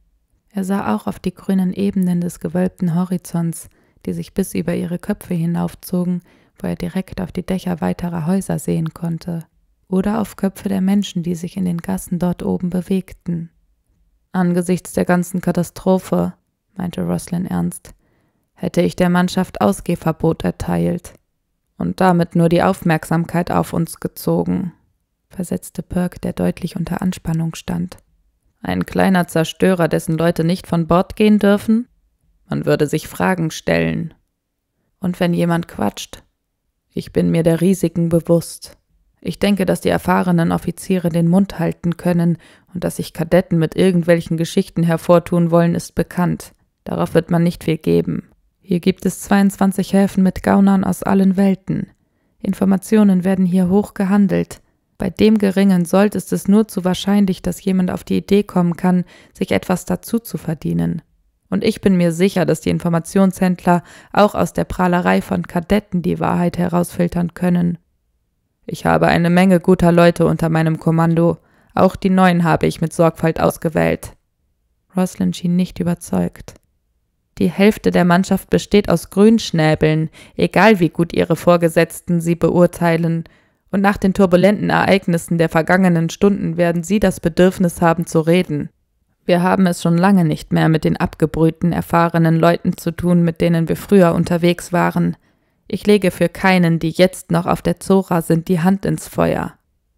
Er sah auch auf die grünen Ebenen des gewölbten Horizonts, die sich bis über ihre Köpfe hinaufzogen, wo er direkt auf die Dächer weiterer Häuser sehen konnte, oder auf Köpfe der Menschen, die sich in den Gassen dort oben bewegten. Angesichts der ganzen Katastrophe, meinte Roslin ernst, hätte ich der Mannschaft Ausgehverbot erteilt und damit nur die Aufmerksamkeit auf uns gezogen, versetzte Perk, der deutlich unter Anspannung stand. Ein kleiner Zerstörer, dessen Leute nicht von Bord gehen dürfen? Man würde sich Fragen stellen. Und wenn jemand quatscht? Ich bin mir der Risiken bewusst. Ich denke, dass die erfahrenen Offiziere den Mund halten können und dass sich Kadetten mit irgendwelchen Geschichten hervortun wollen, ist bekannt. Darauf wird man nicht viel geben. Hier gibt es 22 Häfen mit Gaunern aus allen Welten. Informationen werden hier hoch gehandelt. Bei dem Geringen Sold ist es nur zu wahrscheinlich, dass jemand auf die Idee kommen kann, sich etwas dazu zu verdienen. Und ich bin mir sicher, dass die Informationshändler auch aus der Prahlerei von Kadetten die Wahrheit herausfiltern können. Ich habe eine Menge guter Leute unter meinem Kommando. Auch die neuen habe ich mit Sorgfalt ausgewählt. Roslyn schien nicht überzeugt. Die Hälfte der Mannschaft besteht aus Grünschnäbeln, egal wie gut ihre Vorgesetzten sie beurteilen, und nach den turbulenten Ereignissen der vergangenen Stunden werden Sie das Bedürfnis haben zu reden. Wir haben es schon lange nicht mehr mit den abgebrühten, erfahrenen Leuten zu tun, mit denen wir früher unterwegs waren. Ich lege für keinen, die jetzt noch auf der Zora sind, die Hand ins Feuer.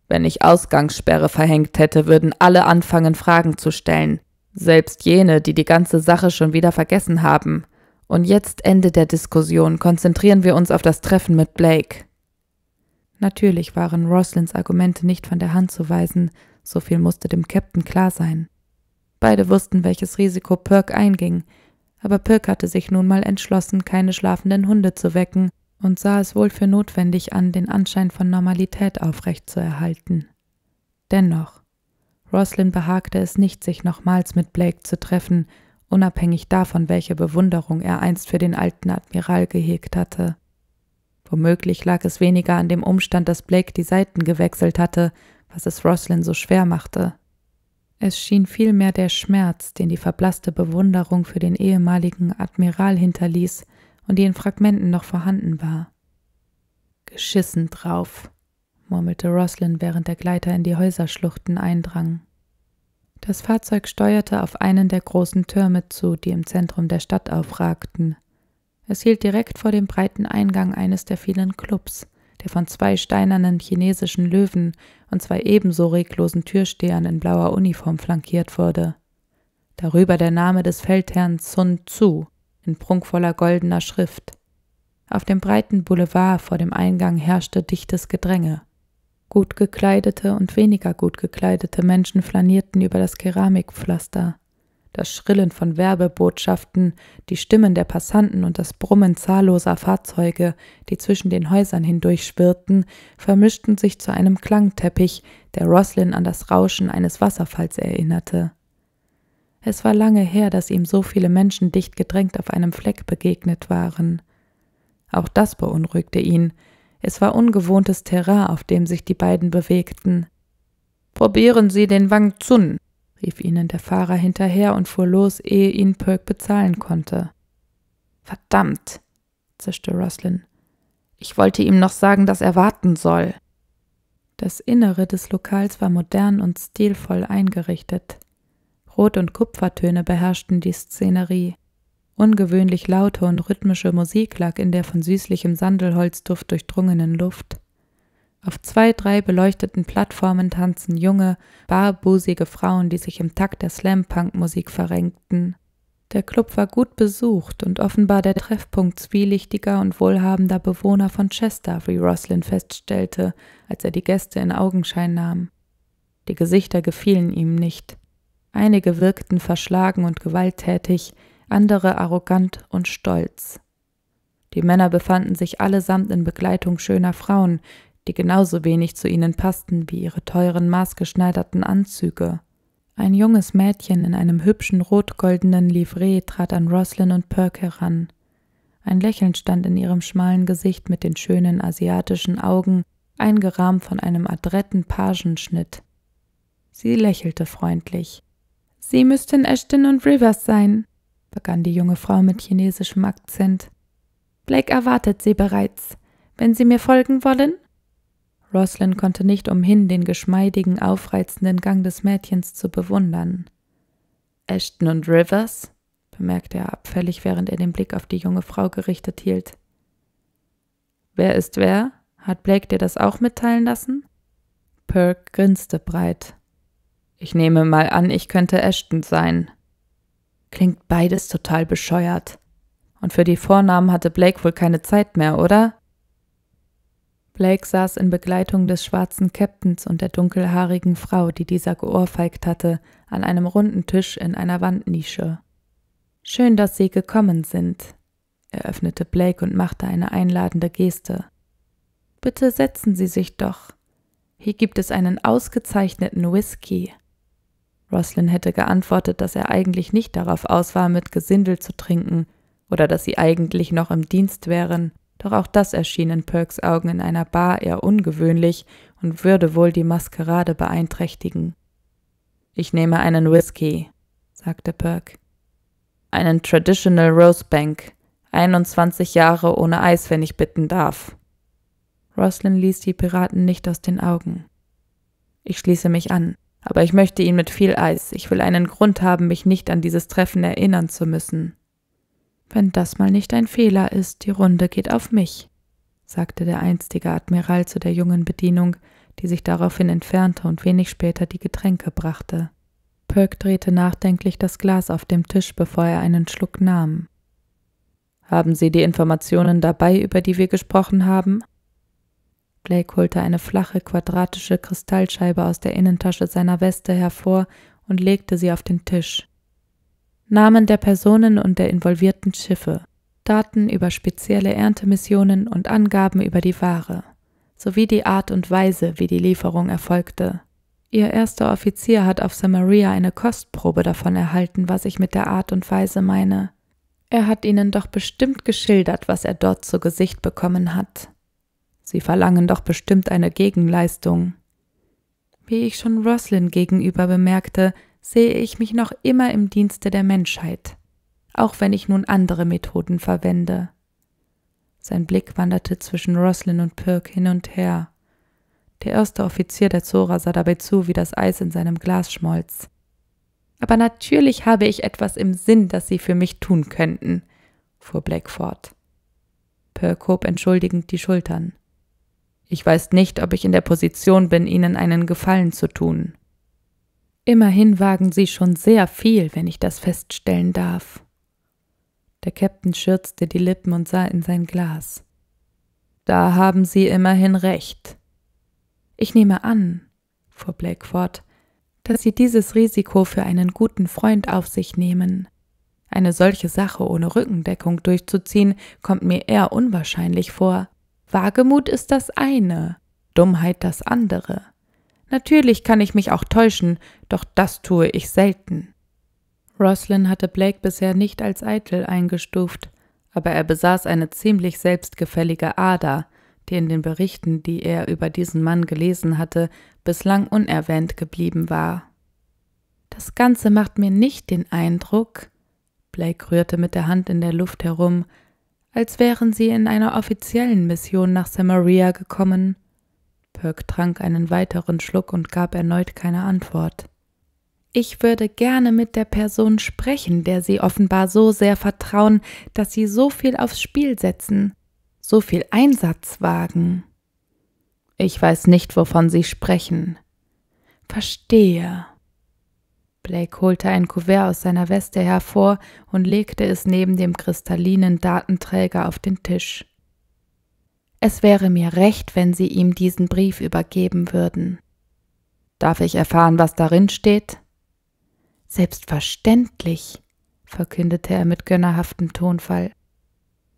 Wenn ich Ausgangssperre verhängt hätte, würden alle anfangen, Fragen zu stellen. Selbst jene, die die ganze Sache schon wieder vergessen haben. Und jetzt Ende der Diskussion, konzentrieren wir uns auf das Treffen mit Blake. Natürlich waren Roslins Argumente nicht von der Hand zu weisen, so viel musste dem Käpt'n klar sein. Beide wussten, welches Risiko Perk einging, aber Perk hatte sich nun mal entschlossen, keine schlafenden Hunde zu wecken und sah es wohl für notwendig an, den Anschein von Normalität aufrechtzuerhalten. Dennoch, Roslin behagte es nicht, sich nochmals mit Blake zu treffen, unabhängig davon, welche Bewunderung er einst für den alten Admiral gehegt hatte. Womöglich lag es weniger an dem Umstand, dass Blake die Seiten gewechselt hatte, was es Roslyn so schwer machte. Es schien vielmehr der Schmerz, den die verblasste Bewunderung für den ehemaligen Admiral hinterließ und die in Fragmenten noch vorhanden war. Geschissen drauf, murmelte Roslyn, während der Gleiter in die Häuserschluchten eindrang. Das Fahrzeug steuerte auf einen der großen Türme zu, die im Zentrum der Stadt aufragten. Es hielt direkt vor dem breiten Eingang eines der vielen Clubs, der von zwei steinernen chinesischen Löwen und zwei ebenso reglosen Türstehern in blauer Uniform flankiert wurde. Darüber der Name des Feldherrn Sun Tzu in prunkvoller goldener Schrift. Auf dem breiten Boulevard vor dem Eingang herrschte dichtes Gedränge. Gut gekleidete und weniger gut gekleidete Menschen flanierten über das Keramikpflaster das Schrillen von Werbebotschaften, die Stimmen der Passanten und das Brummen zahlloser Fahrzeuge, die zwischen den Häusern hindurch schwirrten, vermischten sich zu einem Klangteppich, der Roslin an das Rauschen eines Wasserfalls erinnerte. Es war lange her, dass ihm so viele Menschen dicht gedrängt auf einem Fleck begegnet waren. Auch das beunruhigte ihn. Es war ungewohntes Terrain, auf dem sich die beiden bewegten. Probieren Sie den Wang Chun, rief ihnen der Fahrer hinterher und fuhr los, ehe ihn Perk bezahlen konnte. Verdammt, zischte Roslin. Ich wollte ihm noch sagen, dass er warten soll. Das Innere des Lokals war modern und stilvoll eingerichtet. Rot- und Kupfertöne beherrschten die Szenerie. Ungewöhnlich laute und rhythmische Musik lag in der von süßlichem Sandelholzduft durchdrungenen Luft. Auf zwei, drei beleuchteten Plattformen tanzen junge, barbusige Frauen, die sich im Takt der Slam-Punk-Musik verrenkten. Der Club war gut besucht und offenbar der Treffpunkt zwielichtiger und wohlhabender Bewohner von Chester, wie Roslyn feststellte, als er die Gäste in Augenschein nahm. Die Gesichter gefielen ihm nicht. Einige wirkten verschlagen und gewalttätig, andere arrogant und stolz. Die Männer befanden sich allesamt in Begleitung schöner Frauen, die genauso wenig zu ihnen passten wie ihre teuren maßgeschneiderten Anzüge. Ein junges Mädchen in einem hübschen rotgoldenen Livret trat an Roslyn und Perk heran. Ein Lächeln stand in ihrem schmalen Gesicht mit den schönen asiatischen Augen, eingerahmt von einem adretten Pagenschnitt. Sie lächelte freundlich. Sie müssten Ashton und Rivers sein, begann die junge Frau mit chinesischem Akzent. Blake erwartet sie bereits. Wenn Sie mir folgen wollen, Roslyn konnte nicht umhin, den geschmeidigen, aufreizenden Gang des Mädchens zu bewundern. Ashton und Rivers? bemerkte er abfällig, während er den Blick auf die junge Frau gerichtet hielt. Wer ist wer? Hat Blake dir das auch mitteilen lassen? Perk grinste breit. Ich nehme mal an, ich könnte Ashton sein. Klingt beides total bescheuert. Und für die Vornamen hatte Blake wohl keine Zeit mehr, oder? Blake saß in Begleitung des schwarzen Captains und der dunkelhaarigen Frau, die dieser geohrfeigt hatte, an einem runden Tisch in einer Wandnische. Schön, dass Sie gekommen sind, eröffnete Blake und machte eine einladende Geste. Bitte setzen Sie sich doch. Hier gibt es einen ausgezeichneten Whisky. Roslyn hätte geantwortet, dass er eigentlich nicht darauf aus war, mit Gesindel zu trinken oder dass sie eigentlich noch im Dienst wären, doch auch das erschien in Perks Augen in einer Bar eher ungewöhnlich und würde wohl die Maskerade beeinträchtigen. Ich nehme einen Whisky, sagte Perk. Einen Traditional Rosebank, 21 Jahre ohne Eis, wenn ich bitten darf. Roslyn ließ die Piraten nicht aus den Augen. Ich schließe mich an, aber ich möchte ihn mit viel Eis. Ich will einen Grund haben, mich nicht an dieses Treffen erinnern zu müssen. Wenn das mal nicht ein Fehler ist, die Runde geht auf mich, sagte der einstige Admiral zu der jungen Bedienung, die sich daraufhin entfernte und wenig später die Getränke brachte. Pöck drehte nachdenklich das Glas auf dem Tisch, bevor er einen Schluck nahm. Haben Sie die Informationen dabei, über die wir gesprochen haben? Blake holte eine flache, quadratische Kristallscheibe aus der Innentasche seiner Weste hervor und legte sie auf den Tisch. Namen der Personen und der involvierten Schiffe, Daten über spezielle Erntemissionen und Angaben über die Ware, sowie die Art und Weise, wie die Lieferung erfolgte. Ihr erster Offizier hat auf Samaria eine Kostprobe davon erhalten, was ich mit der Art und Weise meine. Er hat ihnen doch bestimmt geschildert, was er dort zu Gesicht bekommen hat. Sie verlangen doch bestimmt eine Gegenleistung. Wie ich schon Roslyn gegenüber bemerkte, sehe ich mich noch immer im Dienste der Menschheit, auch wenn ich nun andere Methoden verwende. Sein Blick wanderte zwischen Roslin und Pirk hin und her. Der erste Offizier der Zora sah dabei zu, wie das Eis in seinem Glas schmolz. Aber natürlich habe ich etwas im Sinn, das Sie für mich tun könnten, fuhr Black fort. Pirk hob entschuldigend die Schultern. Ich weiß nicht, ob ich in der Position bin, Ihnen einen Gefallen zu tun. Immerhin wagen Sie schon sehr viel, wenn ich das feststellen darf. Der Captain schürzte die Lippen und sah in sein Glas. Da haben Sie immerhin recht. Ich nehme an, fuhr Blake fort, dass Sie dieses Risiko für einen guten Freund auf sich nehmen. Eine solche Sache ohne Rückendeckung durchzuziehen, kommt mir eher unwahrscheinlich vor. Wagemut ist das eine, Dummheit das andere. Natürlich kann ich mich auch täuschen, doch das tue ich selten. Roslyn hatte Blake bisher nicht als eitel eingestuft, aber er besaß eine ziemlich selbstgefällige Ader, die in den Berichten, die er über diesen Mann gelesen hatte, bislang unerwähnt geblieben war. Das Ganze macht mir nicht den Eindruck, Blake rührte mit der Hand in der Luft herum, als wären sie in einer offiziellen Mission nach Samaria gekommen. Kirk trank einen weiteren Schluck und gab erneut keine Antwort. Ich würde gerne mit der Person sprechen, der Sie offenbar so sehr vertrauen, dass Sie so viel aufs Spiel setzen, so viel Einsatz wagen. Ich weiß nicht, wovon Sie sprechen. Verstehe. Blake holte ein Kuvert aus seiner Weste hervor und legte es neben dem kristallinen Datenträger auf den Tisch. Es wäre mir recht, wenn Sie ihm diesen Brief übergeben würden. Darf ich erfahren, was darin steht? Selbstverständlich, verkündete er mit gönnerhaftem Tonfall.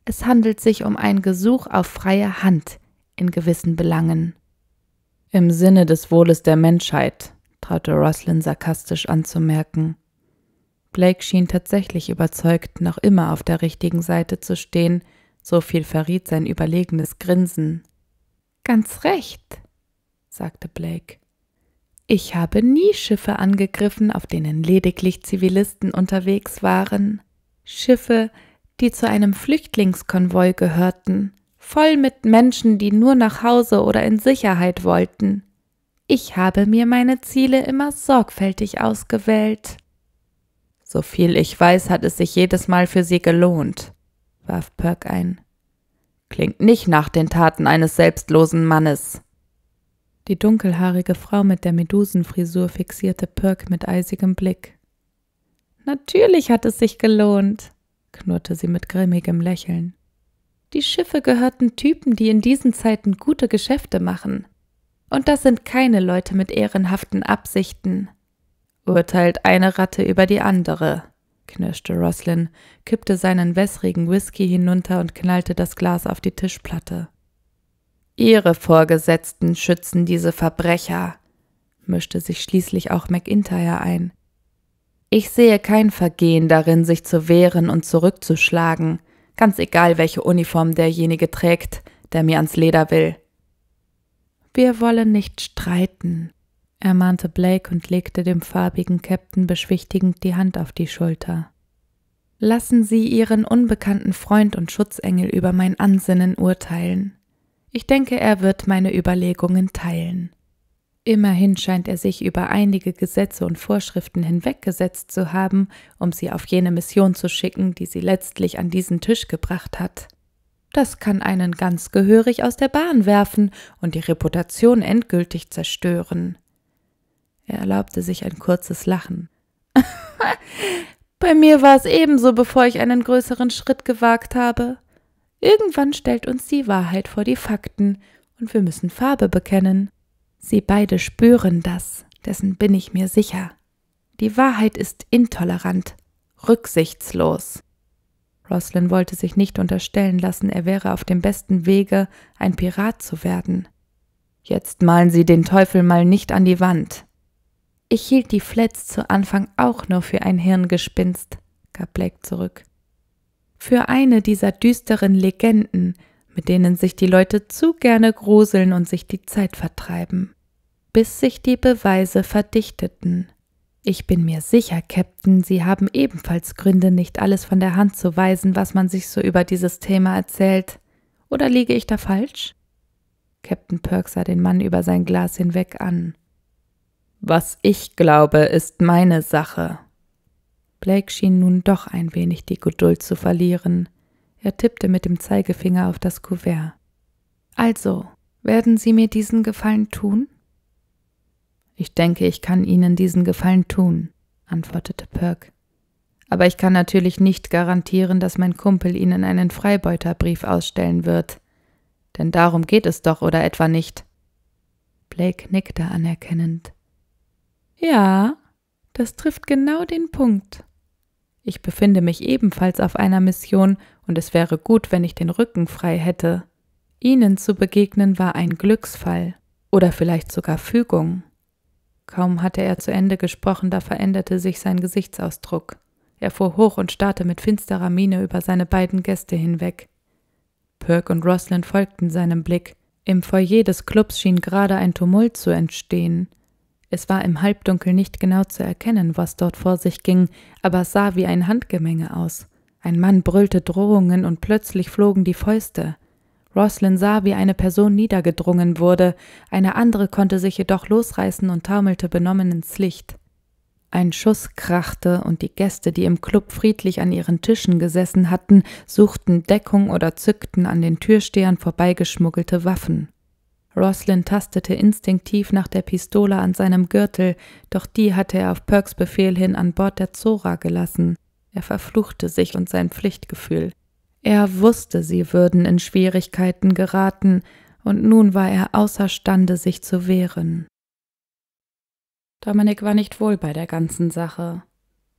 Es handelt sich um ein Gesuch auf freie Hand in gewissen Belangen. Im Sinne des Wohles der Menschheit, traute Roslin sarkastisch anzumerken. Blake schien tatsächlich überzeugt, noch immer auf der richtigen Seite zu stehen, so viel verriet sein überlegenes Grinsen. Ganz recht, sagte Blake. Ich habe nie Schiffe angegriffen, auf denen lediglich Zivilisten unterwegs waren. Schiffe, die zu einem Flüchtlingskonvoi gehörten, voll mit Menschen, die nur nach Hause oder in Sicherheit wollten. Ich habe mir meine Ziele immer sorgfältig ausgewählt. So viel ich weiß, hat es sich jedes Mal für sie gelohnt, warf Perk ein. Klingt nicht nach den Taten eines selbstlosen Mannes. Die dunkelhaarige Frau mit der Medusenfrisur fixierte Perk mit eisigem Blick. Natürlich hat es sich gelohnt, knurrte sie mit grimmigem Lächeln. Die Schiffe gehörten Typen, die in diesen Zeiten gute Geschäfte machen. Und das sind keine Leute mit ehrenhaften Absichten. Urteilt eine Ratte über die andere knirschte Roslin, kippte seinen wässrigen Whisky hinunter und knallte das Glas auf die Tischplatte. Ihre Vorgesetzten schützen diese Verbrecher, mischte sich schließlich auch McIntyre ein. Ich sehe kein Vergehen darin, sich zu wehren und zurückzuschlagen, ganz egal, welche Uniform derjenige trägt, der mir ans Leder will. Wir wollen nicht streiten, ermahnte Blake und legte dem farbigen Captain beschwichtigend die Hand auf die Schulter. Lassen Sie Ihren unbekannten Freund und Schutzengel über mein Ansinnen urteilen. Ich denke, er wird meine Überlegungen teilen. Immerhin scheint er sich über einige Gesetze und Vorschriften hinweggesetzt zu haben, um sie auf jene Mission zu schicken, die sie letztlich an diesen Tisch gebracht hat. Das kann einen ganz gehörig aus der Bahn werfen und die Reputation endgültig zerstören. Er erlaubte sich ein kurzes Lachen. Bei mir war es ebenso, bevor ich einen größeren Schritt gewagt habe. Irgendwann stellt uns die Wahrheit vor die Fakten und wir müssen Farbe bekennen. Sie beide spüren das, dessen bin ich mir sicher. Die Wahrheit ist intolerant, rücksichtslos. Roslyn wollte sich nicht unterstellen lassen, er wäre auf dem besten Wege, ein Pirat zu werden. Jetzt malen Sie den Teufel mal nicht an die Wand. Ich hielt die Flats zu Anfang auch nur für ein Hirngespinst, gab Blake zurück. Für eine dieser düsteren Legenden, mit denen sich die Leute zu gerne gruseln und sich die Zeit vertreiben. Bis sich die Beweise verdichteten. Ich bin mir sicher, Captain, Sie haben ebenfalls Gründe, nicht alles von der Hand zu weisen, was man sich so über dieses Thema erzählt. Oder liege ich da falsch? Captain Perk sah den Mann über sein Glas hinweg an. Was ich glaube, ist meine Sache. Blake schien nun doch ein wenig die Geduld zu verlieren. Er tippte mit dem Zeigefinger auf das Kuvert. Also, werden Sie mir diesen Gefallen tun? Ich denke, ich kann Ihnen diesen Gefallen tun, antwortete Perk. Aber ich kann natürlich nicht garantieren, dass mein Kumpel Ihnen einen Freibeuterbrief ausstellen wird. Denn darum geht es doch, oder etwa nicht? Blake nickte anerkennend. Ja, das trifft genau den Punkt. Ich befinde mich ebenfalls auf einer Mission und es wäre gut, wenn ich den Rücken frei hätte. Ihnen zu begegnen war ein Glücksfall oder vielleicht sogar Fügung. Kaum hatte er zu Ende gesprochen, da veränderte sich sein Gesichtsausdruck. Er fuhr hoch und starrte mit finsterer Miene über seine beiden Gäste hinweg. Perk und Roslyn folgten seinem Blick. Im Foyer des Clubs schien gerade ein Tumult zu entstehen. Es war im Halbdunkel nicht genau zu erkennen, was dort vor sich ging, aber es sah wie ein Handgemenge aus. Ein Mann brüllte Drohungen und plötzlich flogen die Fäuste. Roslyn sah, wie eine Person niedergedrungen wurde, eine andere konnte sich jedoch losreißen und taumelte benommen ins Licht. Ein Schuss krachte und die Gäste, die im Club friedlich an ihren Tischen gesessen hatten, suchten Deckung oder zückten an den Türstehern vorbeigeschmuggelte Waffen. Roslin tastete instinktiv nach der Pistole an seinem Gürtel, doch die hatte er auf Perks Befehl hin an Bord der Zora gelassen. Er verfluchte sich und sein Pflichtgefühl. Er wusste, sie würden in Schwierigkeiten geraten, und nun war er außerstande, sich zu wehren. Dominik war nicht wohl bei der ganzen Sache.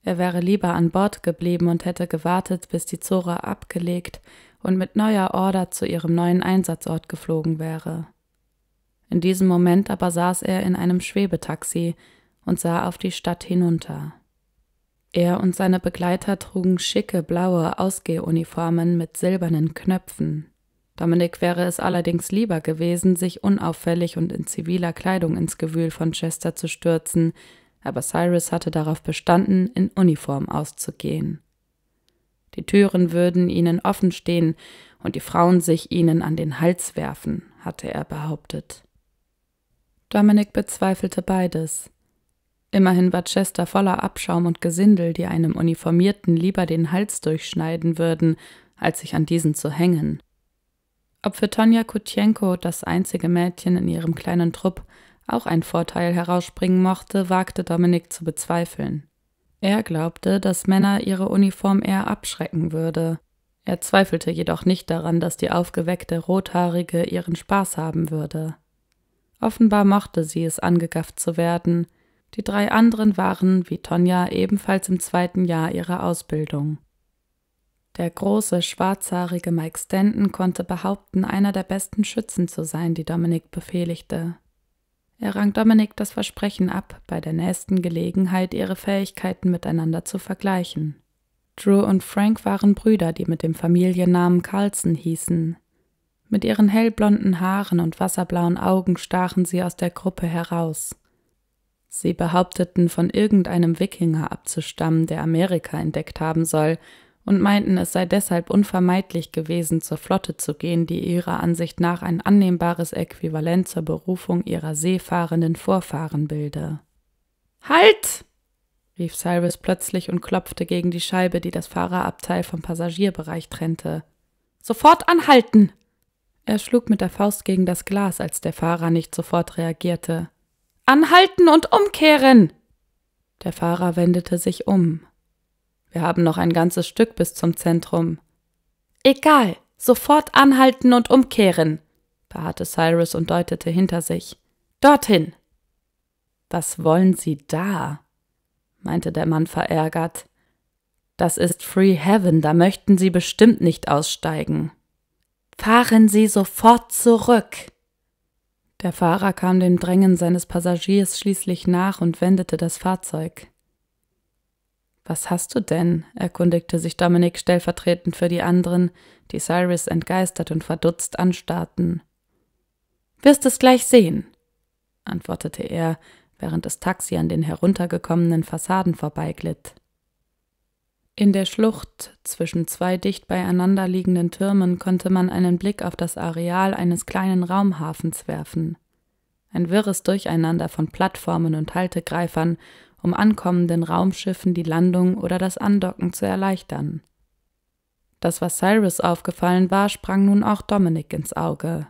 Er wäre lieber an Bord geblieben und hätte gewartet, bis die Zora abgelegt und mit neuer Order zu ihrem neuen Einsatzort geflogen wäre. In diesem Moment aber saß er in einem Schwebetaxi und sah auf die Stadt hinunter. Er und seine Begleiter trugen schicke blaue Ausgehuniformen mit silbernen Knöpfen. Dominik wäre es allerdings lieber gewesen, sich unauffällig und in ziviler Kleidung ins Gewühl von Chester zu stürzen, aber Cyrus hatte darauf bestanden, in Uniform auszugehen. Die Türen würden ihnen offen stehen und die Frauen sich ihnen an den Hals werfen, hatte er behauptet. Dominik bezweifelte beides. Immerhin war Chester voller Abschaum und Gesindel, die einem Uniformierten lieber den Hals durchschneiden würden, als sich an diesen zu hängen. Ob für Tonja Kutjenko, das einzige Mädchen in ihrem kleinen Trupp, auch ein Vorteil herausspringen mochte, wagte Dominik zu bezweifeln. Er glaubte, dass Männer ihre Uniform eher abschrecken würde. Er zweifelte jedoch nicht daran, dass die aufgeweckte Rothaarige ihren Spaß haben würde. Offenbar mochte sie es, angegafft zu werden. Die drei anderen waren, wie Tonja, ebenfalls im zweiten Jahr ihrer Ausbildung. Der große, schwarzhaarige Mike Stanton konnte behaupten, einer der besten Schützen zu sein, die Dominik befehligte. Er rang Dominik das Versprechen ab, bei der nächsten Gelegenheit ihre Fähigkeiten miteinander zu vergleichen. Drew und Frank waren Brüder, die mit dem Familiennamen Carlson hießen. Mit ihren hellblonden Haaren und wasserblauen Augen stachen sie aus der Gruppe heraus. Sie behaupteten, von irgendeinem Wikinger abzustammen, der Amerika entdeckt haben soll, und meinten, es sei deshalb unvermeidlich gewesen, zur Flotte zu gehen, die ihrer Ansicht nach ein annehmbares Äquivalent zur Berufung ihrer seefahrenden Vorfahren bilde. Halt! rief Cyrus plötzlich und klopfte gegen die Scheibe, die das Fahrerabteil vom Passagierbereich trennte. Sofort anhalten! Er schlug mit der Faust gegen das Glas, als der Fahrer nicht sofort reagierte. Anhalten und umkehren! Der Fahrer wendete sich um. Wir haben noch ein ganzes Stück bis zum Zentrum. Egal, sofort anhalten und umkehren, beharrte Cyrus und deutete hinter sich. Dorthin! Was wollen Sie da? meinte der Mann verärgert. Das ist Free Heaven, da möchten Sie bestimmt nicht aussteigen. Fahren Sie sofort zurück. Der Fahrer kam dem Drängen seines Passagiers schließlich nach und wendete das Fahrzeug. Was hast du denn? erkundigte sich Dominik stellvertretend für die anderen, die Cyrus entgeistert und verdutzt anstarrten. Wirst es gleich sehen, antwortete er, während das Taxi an den heruntergekommenen Fassaden vorbeiglitt. In der Schlucht zwischen zwei dicht beieinander liegenden Türmen konnte man einen Blick auf das Areal eines kleinen Raumhafens werfen. Ein wirres Durcheinander von Plattformen und Haltegreifern, um ankommenden Raumschiffen die Landung oder das Andocken zu erleichtern. Das, was Cyrus aufgefallen war, sprang nun auch Dominik ins Auge.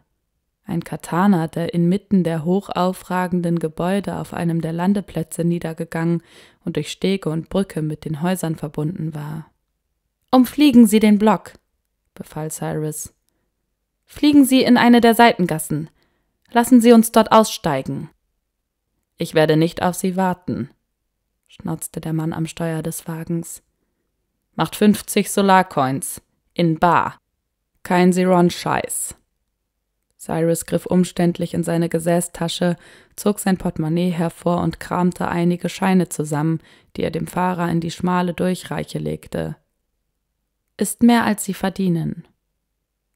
Ein Katana, der inmitten der hochaufragenden Gebäude auf einem der Landeplätze niedergegangen und durch Stege und Brücke mit den Häusern verbunden war. Umfliegen Sie den Block, befahl Cyrus. Fliegen Sie in eine der Seitengassen. Lassen Sie uns dort aussteigen. Ich werde nicht auf Sie warten, schnauzte der Mann am Steuer des Wagens. Macht fünfzig Solarcoins. In Bar. Kein Siron-Scheiß. Cyrus griff umständlich in seine Gesäßtasche, zog sein Portemonnaie hervor und kramte einige Scheine zusammen, die er dem Fahrer in die schmale Durchreiche legte. Ist mehr, als Sie verdienen.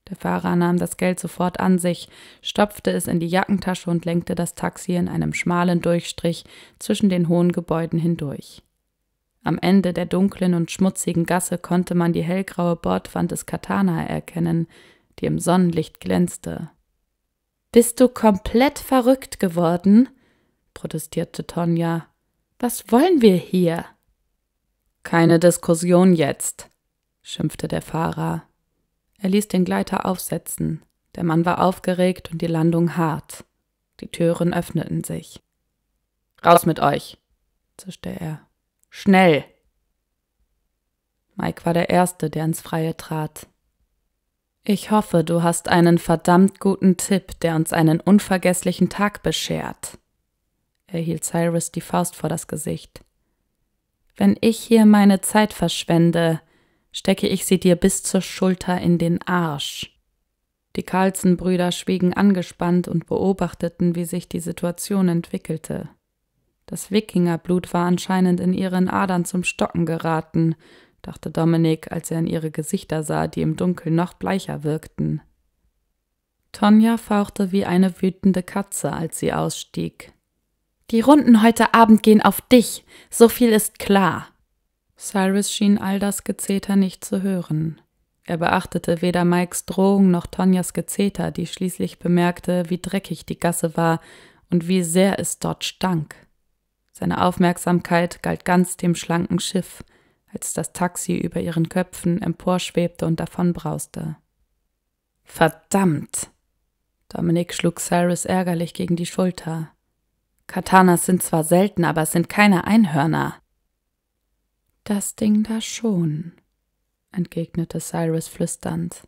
Der Fahrer nahm das Geld sofort an sich, stopfte es in die Jackentasche und lenkte das Taxi in einem schmalen Durchstrich zwischen den hohen Gebäuden hindurch. Am Ende der dunklen und schmutzigen Gasse konnte man die hellgraue Bordwand des Katana erkennen, die im Sonnenlicht glänzte. Bist du komplett verrückt geworden? protestierte Tonja. Was wollen wir hier? Keine Diskussion jetzt, schimpfte der Fahrer. Er ließ den Gleiter aufsetzen. Der Mann war aufgeregt und die Landung hart. Die Türen öffneten sich. Raus mit euch, zischte er. Schnell! Mike war der Erste, der ins Freie trat. Ich hoffe, du hast einen verdammt guten Tipp, der uns einen unvergesslichen Tag beschert. Er hielt Cyrus die Faust vor das Gesicht. Wenn ich hier meine Zeit verschwende, stecke ich sie dir bis zur Schulter in den Arsch. Die Carlsen-Brüder schwiegen angespannt und beobachteten, wie sich die Situation entwickelte. Das Wikingerblut war anscheinend in ihren Adern zum Stocken geraten dachte Dominik, als er in ihre Gesichter sah, die im Dunkeln noch bleicher wirkten. Tonja fauchte wie eine wütende Katze, als sie ausstieg. Die Runden heute Abend gehen auf dich, so viel ist klar. Cyrus schien all das Gezeter nicht zu hören. Er beachtete weder Mikes Drohung noch Tonjas Gezeter, die schließlich bemerkte, wie dreckig die Gasse war und wie sehr es dort stank. Seine Aufmerksamkeit galt ganz dem schlanken Schiff, als das Taxi über ihren Köpfen emporschwebte und davonbrauste. Verdammt! Dominik schlug Cyrus ärgerlich gegen die Schulter. Katanas sind zwar selten, aber es sind keine Einhörner. Das Ding da schon, entgegnete Cyrus flüsternd.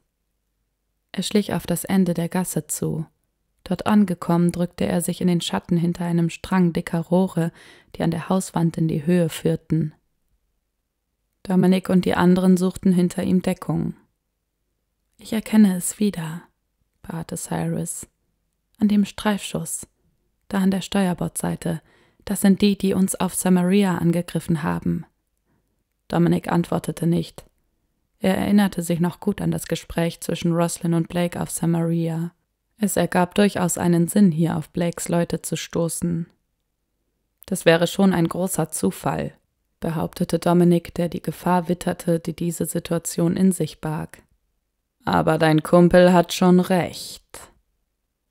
Er schlich auf das Ende der Gasse zu. Dort angekommen, drückte er sich in den Schatten hinter einem Strang dicker Rohre, die an der Hauswand in die Höhe führten. Dominik und die anderen suchten hinter ihm Deckung. Ich erkenne es wieder, beharrte Cyrus. An dem Streifschuss, da an der Steuerbordseite, das sind die, die uns auf Samaria angegriffen haben. Dominik antwortete nicht. Er erinnerte sich noch gut an das Gespräch zwischen Roslyn und Blake auf Samaria. Es ergab durchaus einen Sinn, hier auf Blakes Leute zu stoßen. Das wäre schon ein großer Zufall, behauptete Dominik, der die Gefahr witterte, die diese Situation in sich barg. Aber dein Kumpel hat schon recht,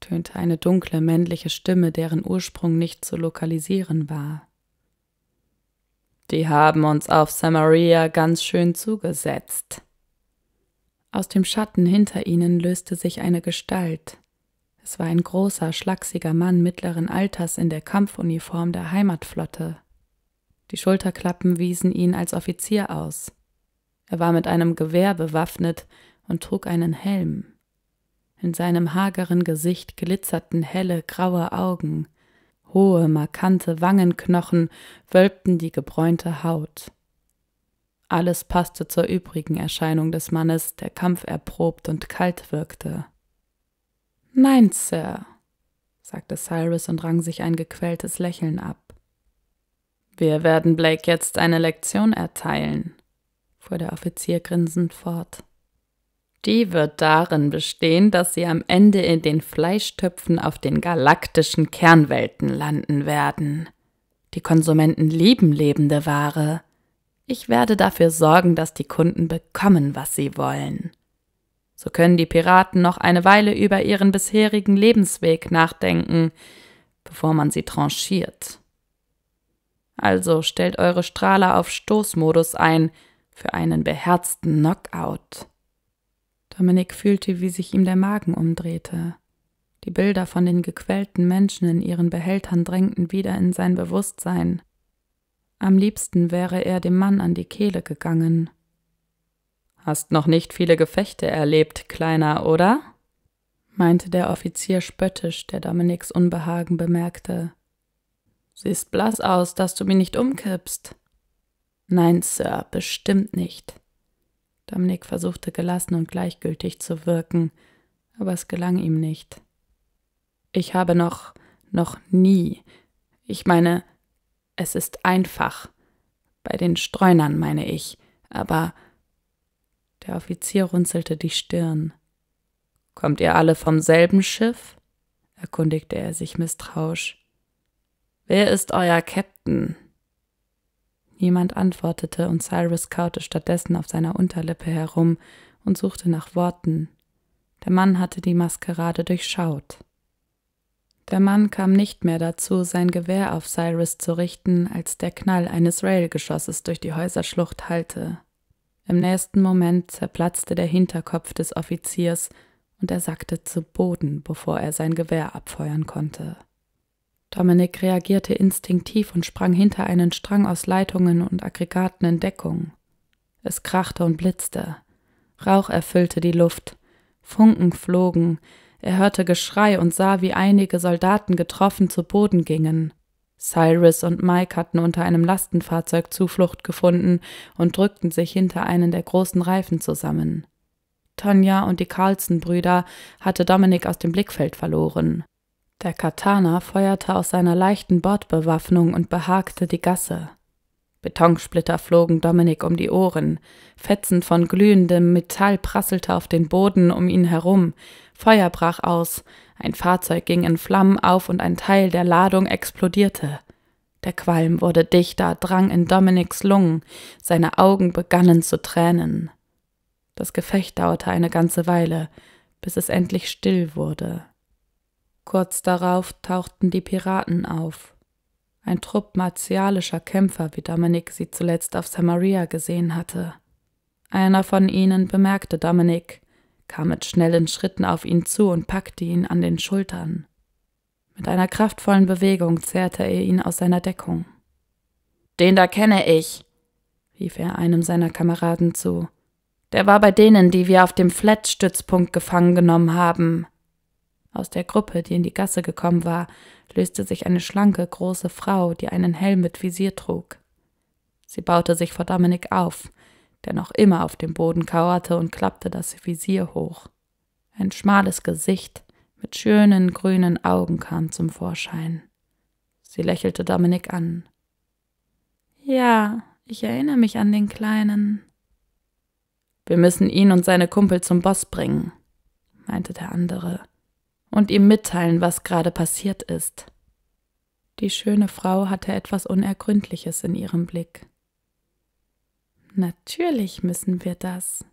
tönte eine dunkle männliche Stimme, deren Ursprung nicht zu lokalisieren war. Die haben uns auf Samaria ganz schön zugesetzt. Aus dem Schatten hinter ihnen löste sich eine Gestalt. Es war ein großer, schlachsiger Mann mittleren Alters in der Kampfuniform der Heimatflotte. Die Schulterklappen wiesen ihn als Offizier aus. Er war mit einem Gewehr bewaffnet und trug einen Helm. In seinem hageren Gesicht glitzerten helle, graue Augen. Hohe, markante Wangenknochen wölbten die gebräunte Haut. Alles passte zur übrigen Erscheinung des Mannes, der kampferprobt und kalt wirkte. Nein, Sir, sagte Cyrus und rang sich ein gequältes Lächeln ab. Wir werden Blake jetzt eine Lektion erteilen, fuhr der Offizier grinsend fort. Die wird darin bestehen, dass sie am Ende in den Fleischtöpfen auf den galaktischen Kernwelten landen werden. Die Konsumenten lieben lebende Ware. Ich werde dafür sorgen, dass die Kunden bekommen, was sie wollen. So können die Piraten noch eine Weile über ihren bisherigen Lebensweg nachdenken, bevor man sie tranchiert. Also stellt eure Strahler auf Stoßmodus ein für einen beherzten Knockout. Dominik fühlte, wie sich ihm der Magen umdrehte. Die Bilder von den gequälten Menschen in ihren Behältern drängten wieder in sein Bewusstsein. Am liebsten wäre er dem Mann an die Kehle gegangen. Hast noch nicht viele Gefechte erlebt, Kleiner, oder? meinte der Offizier spöttisch, der Dominiks Unbehagen bemerkte. Siehst blass aus, dass du mich nicht umkippst. Nein, Sir, bestimmt nicht. Dominik versuchte gelassen und gleichgültig zu wirken, aber es gelang ihm nicht. Ich habe noch, noch nie, ich meine, es ist einfach. Bei den Streunern meine ich, aber. Der Offizier runzelte die Stirn. Kommt ihr alle vom selben Schiff? erkundigte er sich misstrauisch. Wer ist euer Captain? Niemand antwortete und Cyrus kaute stattdessen auf seiner Unterlippe herum und suchte nach Worten. Der Mann hatte die Maskerade durchschaut. Der Mann kam nicht mehr dazu, sein Gewehr auf Cyrus zu richten, als der Knall eines Railgeschosses durch die Häuserschlucht hallte. Im nächsten Moment zerplatzte der Hinterkopf des Offiziers und er sackte zu Boden, bevor er sein Gewehr abfeuern konnte. Dominik reagierte instinktiv und sprang hinter einen Strang aus Leitungen und Aggregaten in Deckung. Es krachte und blitzte. Rauch erfüllte die Luft. Funken flogen. Er hörte Geschrei und sah, wie einige Soldaten getroffen zu Boden gingen. Cyrus und Mike hatten unter einem Lastenfahrzeug Zuflucht gefunden und drückten sich hinter einen der großen Reifen zusammen. Tonja und die Carlson-Brüder hatte Dominik aus dem Blickfeld verloren. Der Katana feuerte aus seiner leichten Bordbewaffnung und behagte die Gasse. Betonsplitter flogen Dominik um die Ohren, Fetzen von glühendem Metall prasselte auf den Boden um ihn herum, Feuer brach aus, ein Fahrzeug ging in Flammen auf und ein Teil der Ladung explodierte. Der Qualm wurde dichter, drang in Dominiks Lungen, seine Augen begannen zu tränen. Das Gefecht dauerte eine ganze Weile, bis es endlich still wurde. Kurz darauf tauchten die Piraten auf. Ein Trupp martialischer Kämpfer, wie Dominik sie zuletzt auf Samaria gesehen hatte. Einer von ihnen bemerkte Dominik, kam mit schnellen Schritten auf ihn zu und packte ihn an den Schultern. Mit einer kraftvollen Bewegung zerrte er ihn aus seiner Deckung. Den da kenne ich, rief er einem seiner Kameraden zu. Der war bei denen, die wir auf dem Flat-Stützpunkt gefangen genommen haben. Aus der Gruppe, die in die Gasse gekommen war, löste sich eine schlanke, große Frau, die einen Helm mit Visier trug. Sie baute sich vor Dominik auf, der noch immer auf dem Boden kauerte und klappte das Visier hoch. Ein schmales Gesicht mit schönen grünen Augen kam zum Vorschein. Sie lächelte Dominik an. Ja, ich erinnere mich an den Kleinen. Wir müssen ihn und seine Kumpel zum Boss bringen, meinte der andere und ihm mitteilen, was gerade passiert ist. Die schöne Frau hatte etwas Unergründliches in ihrem Blick. Natürlich müssen wir das,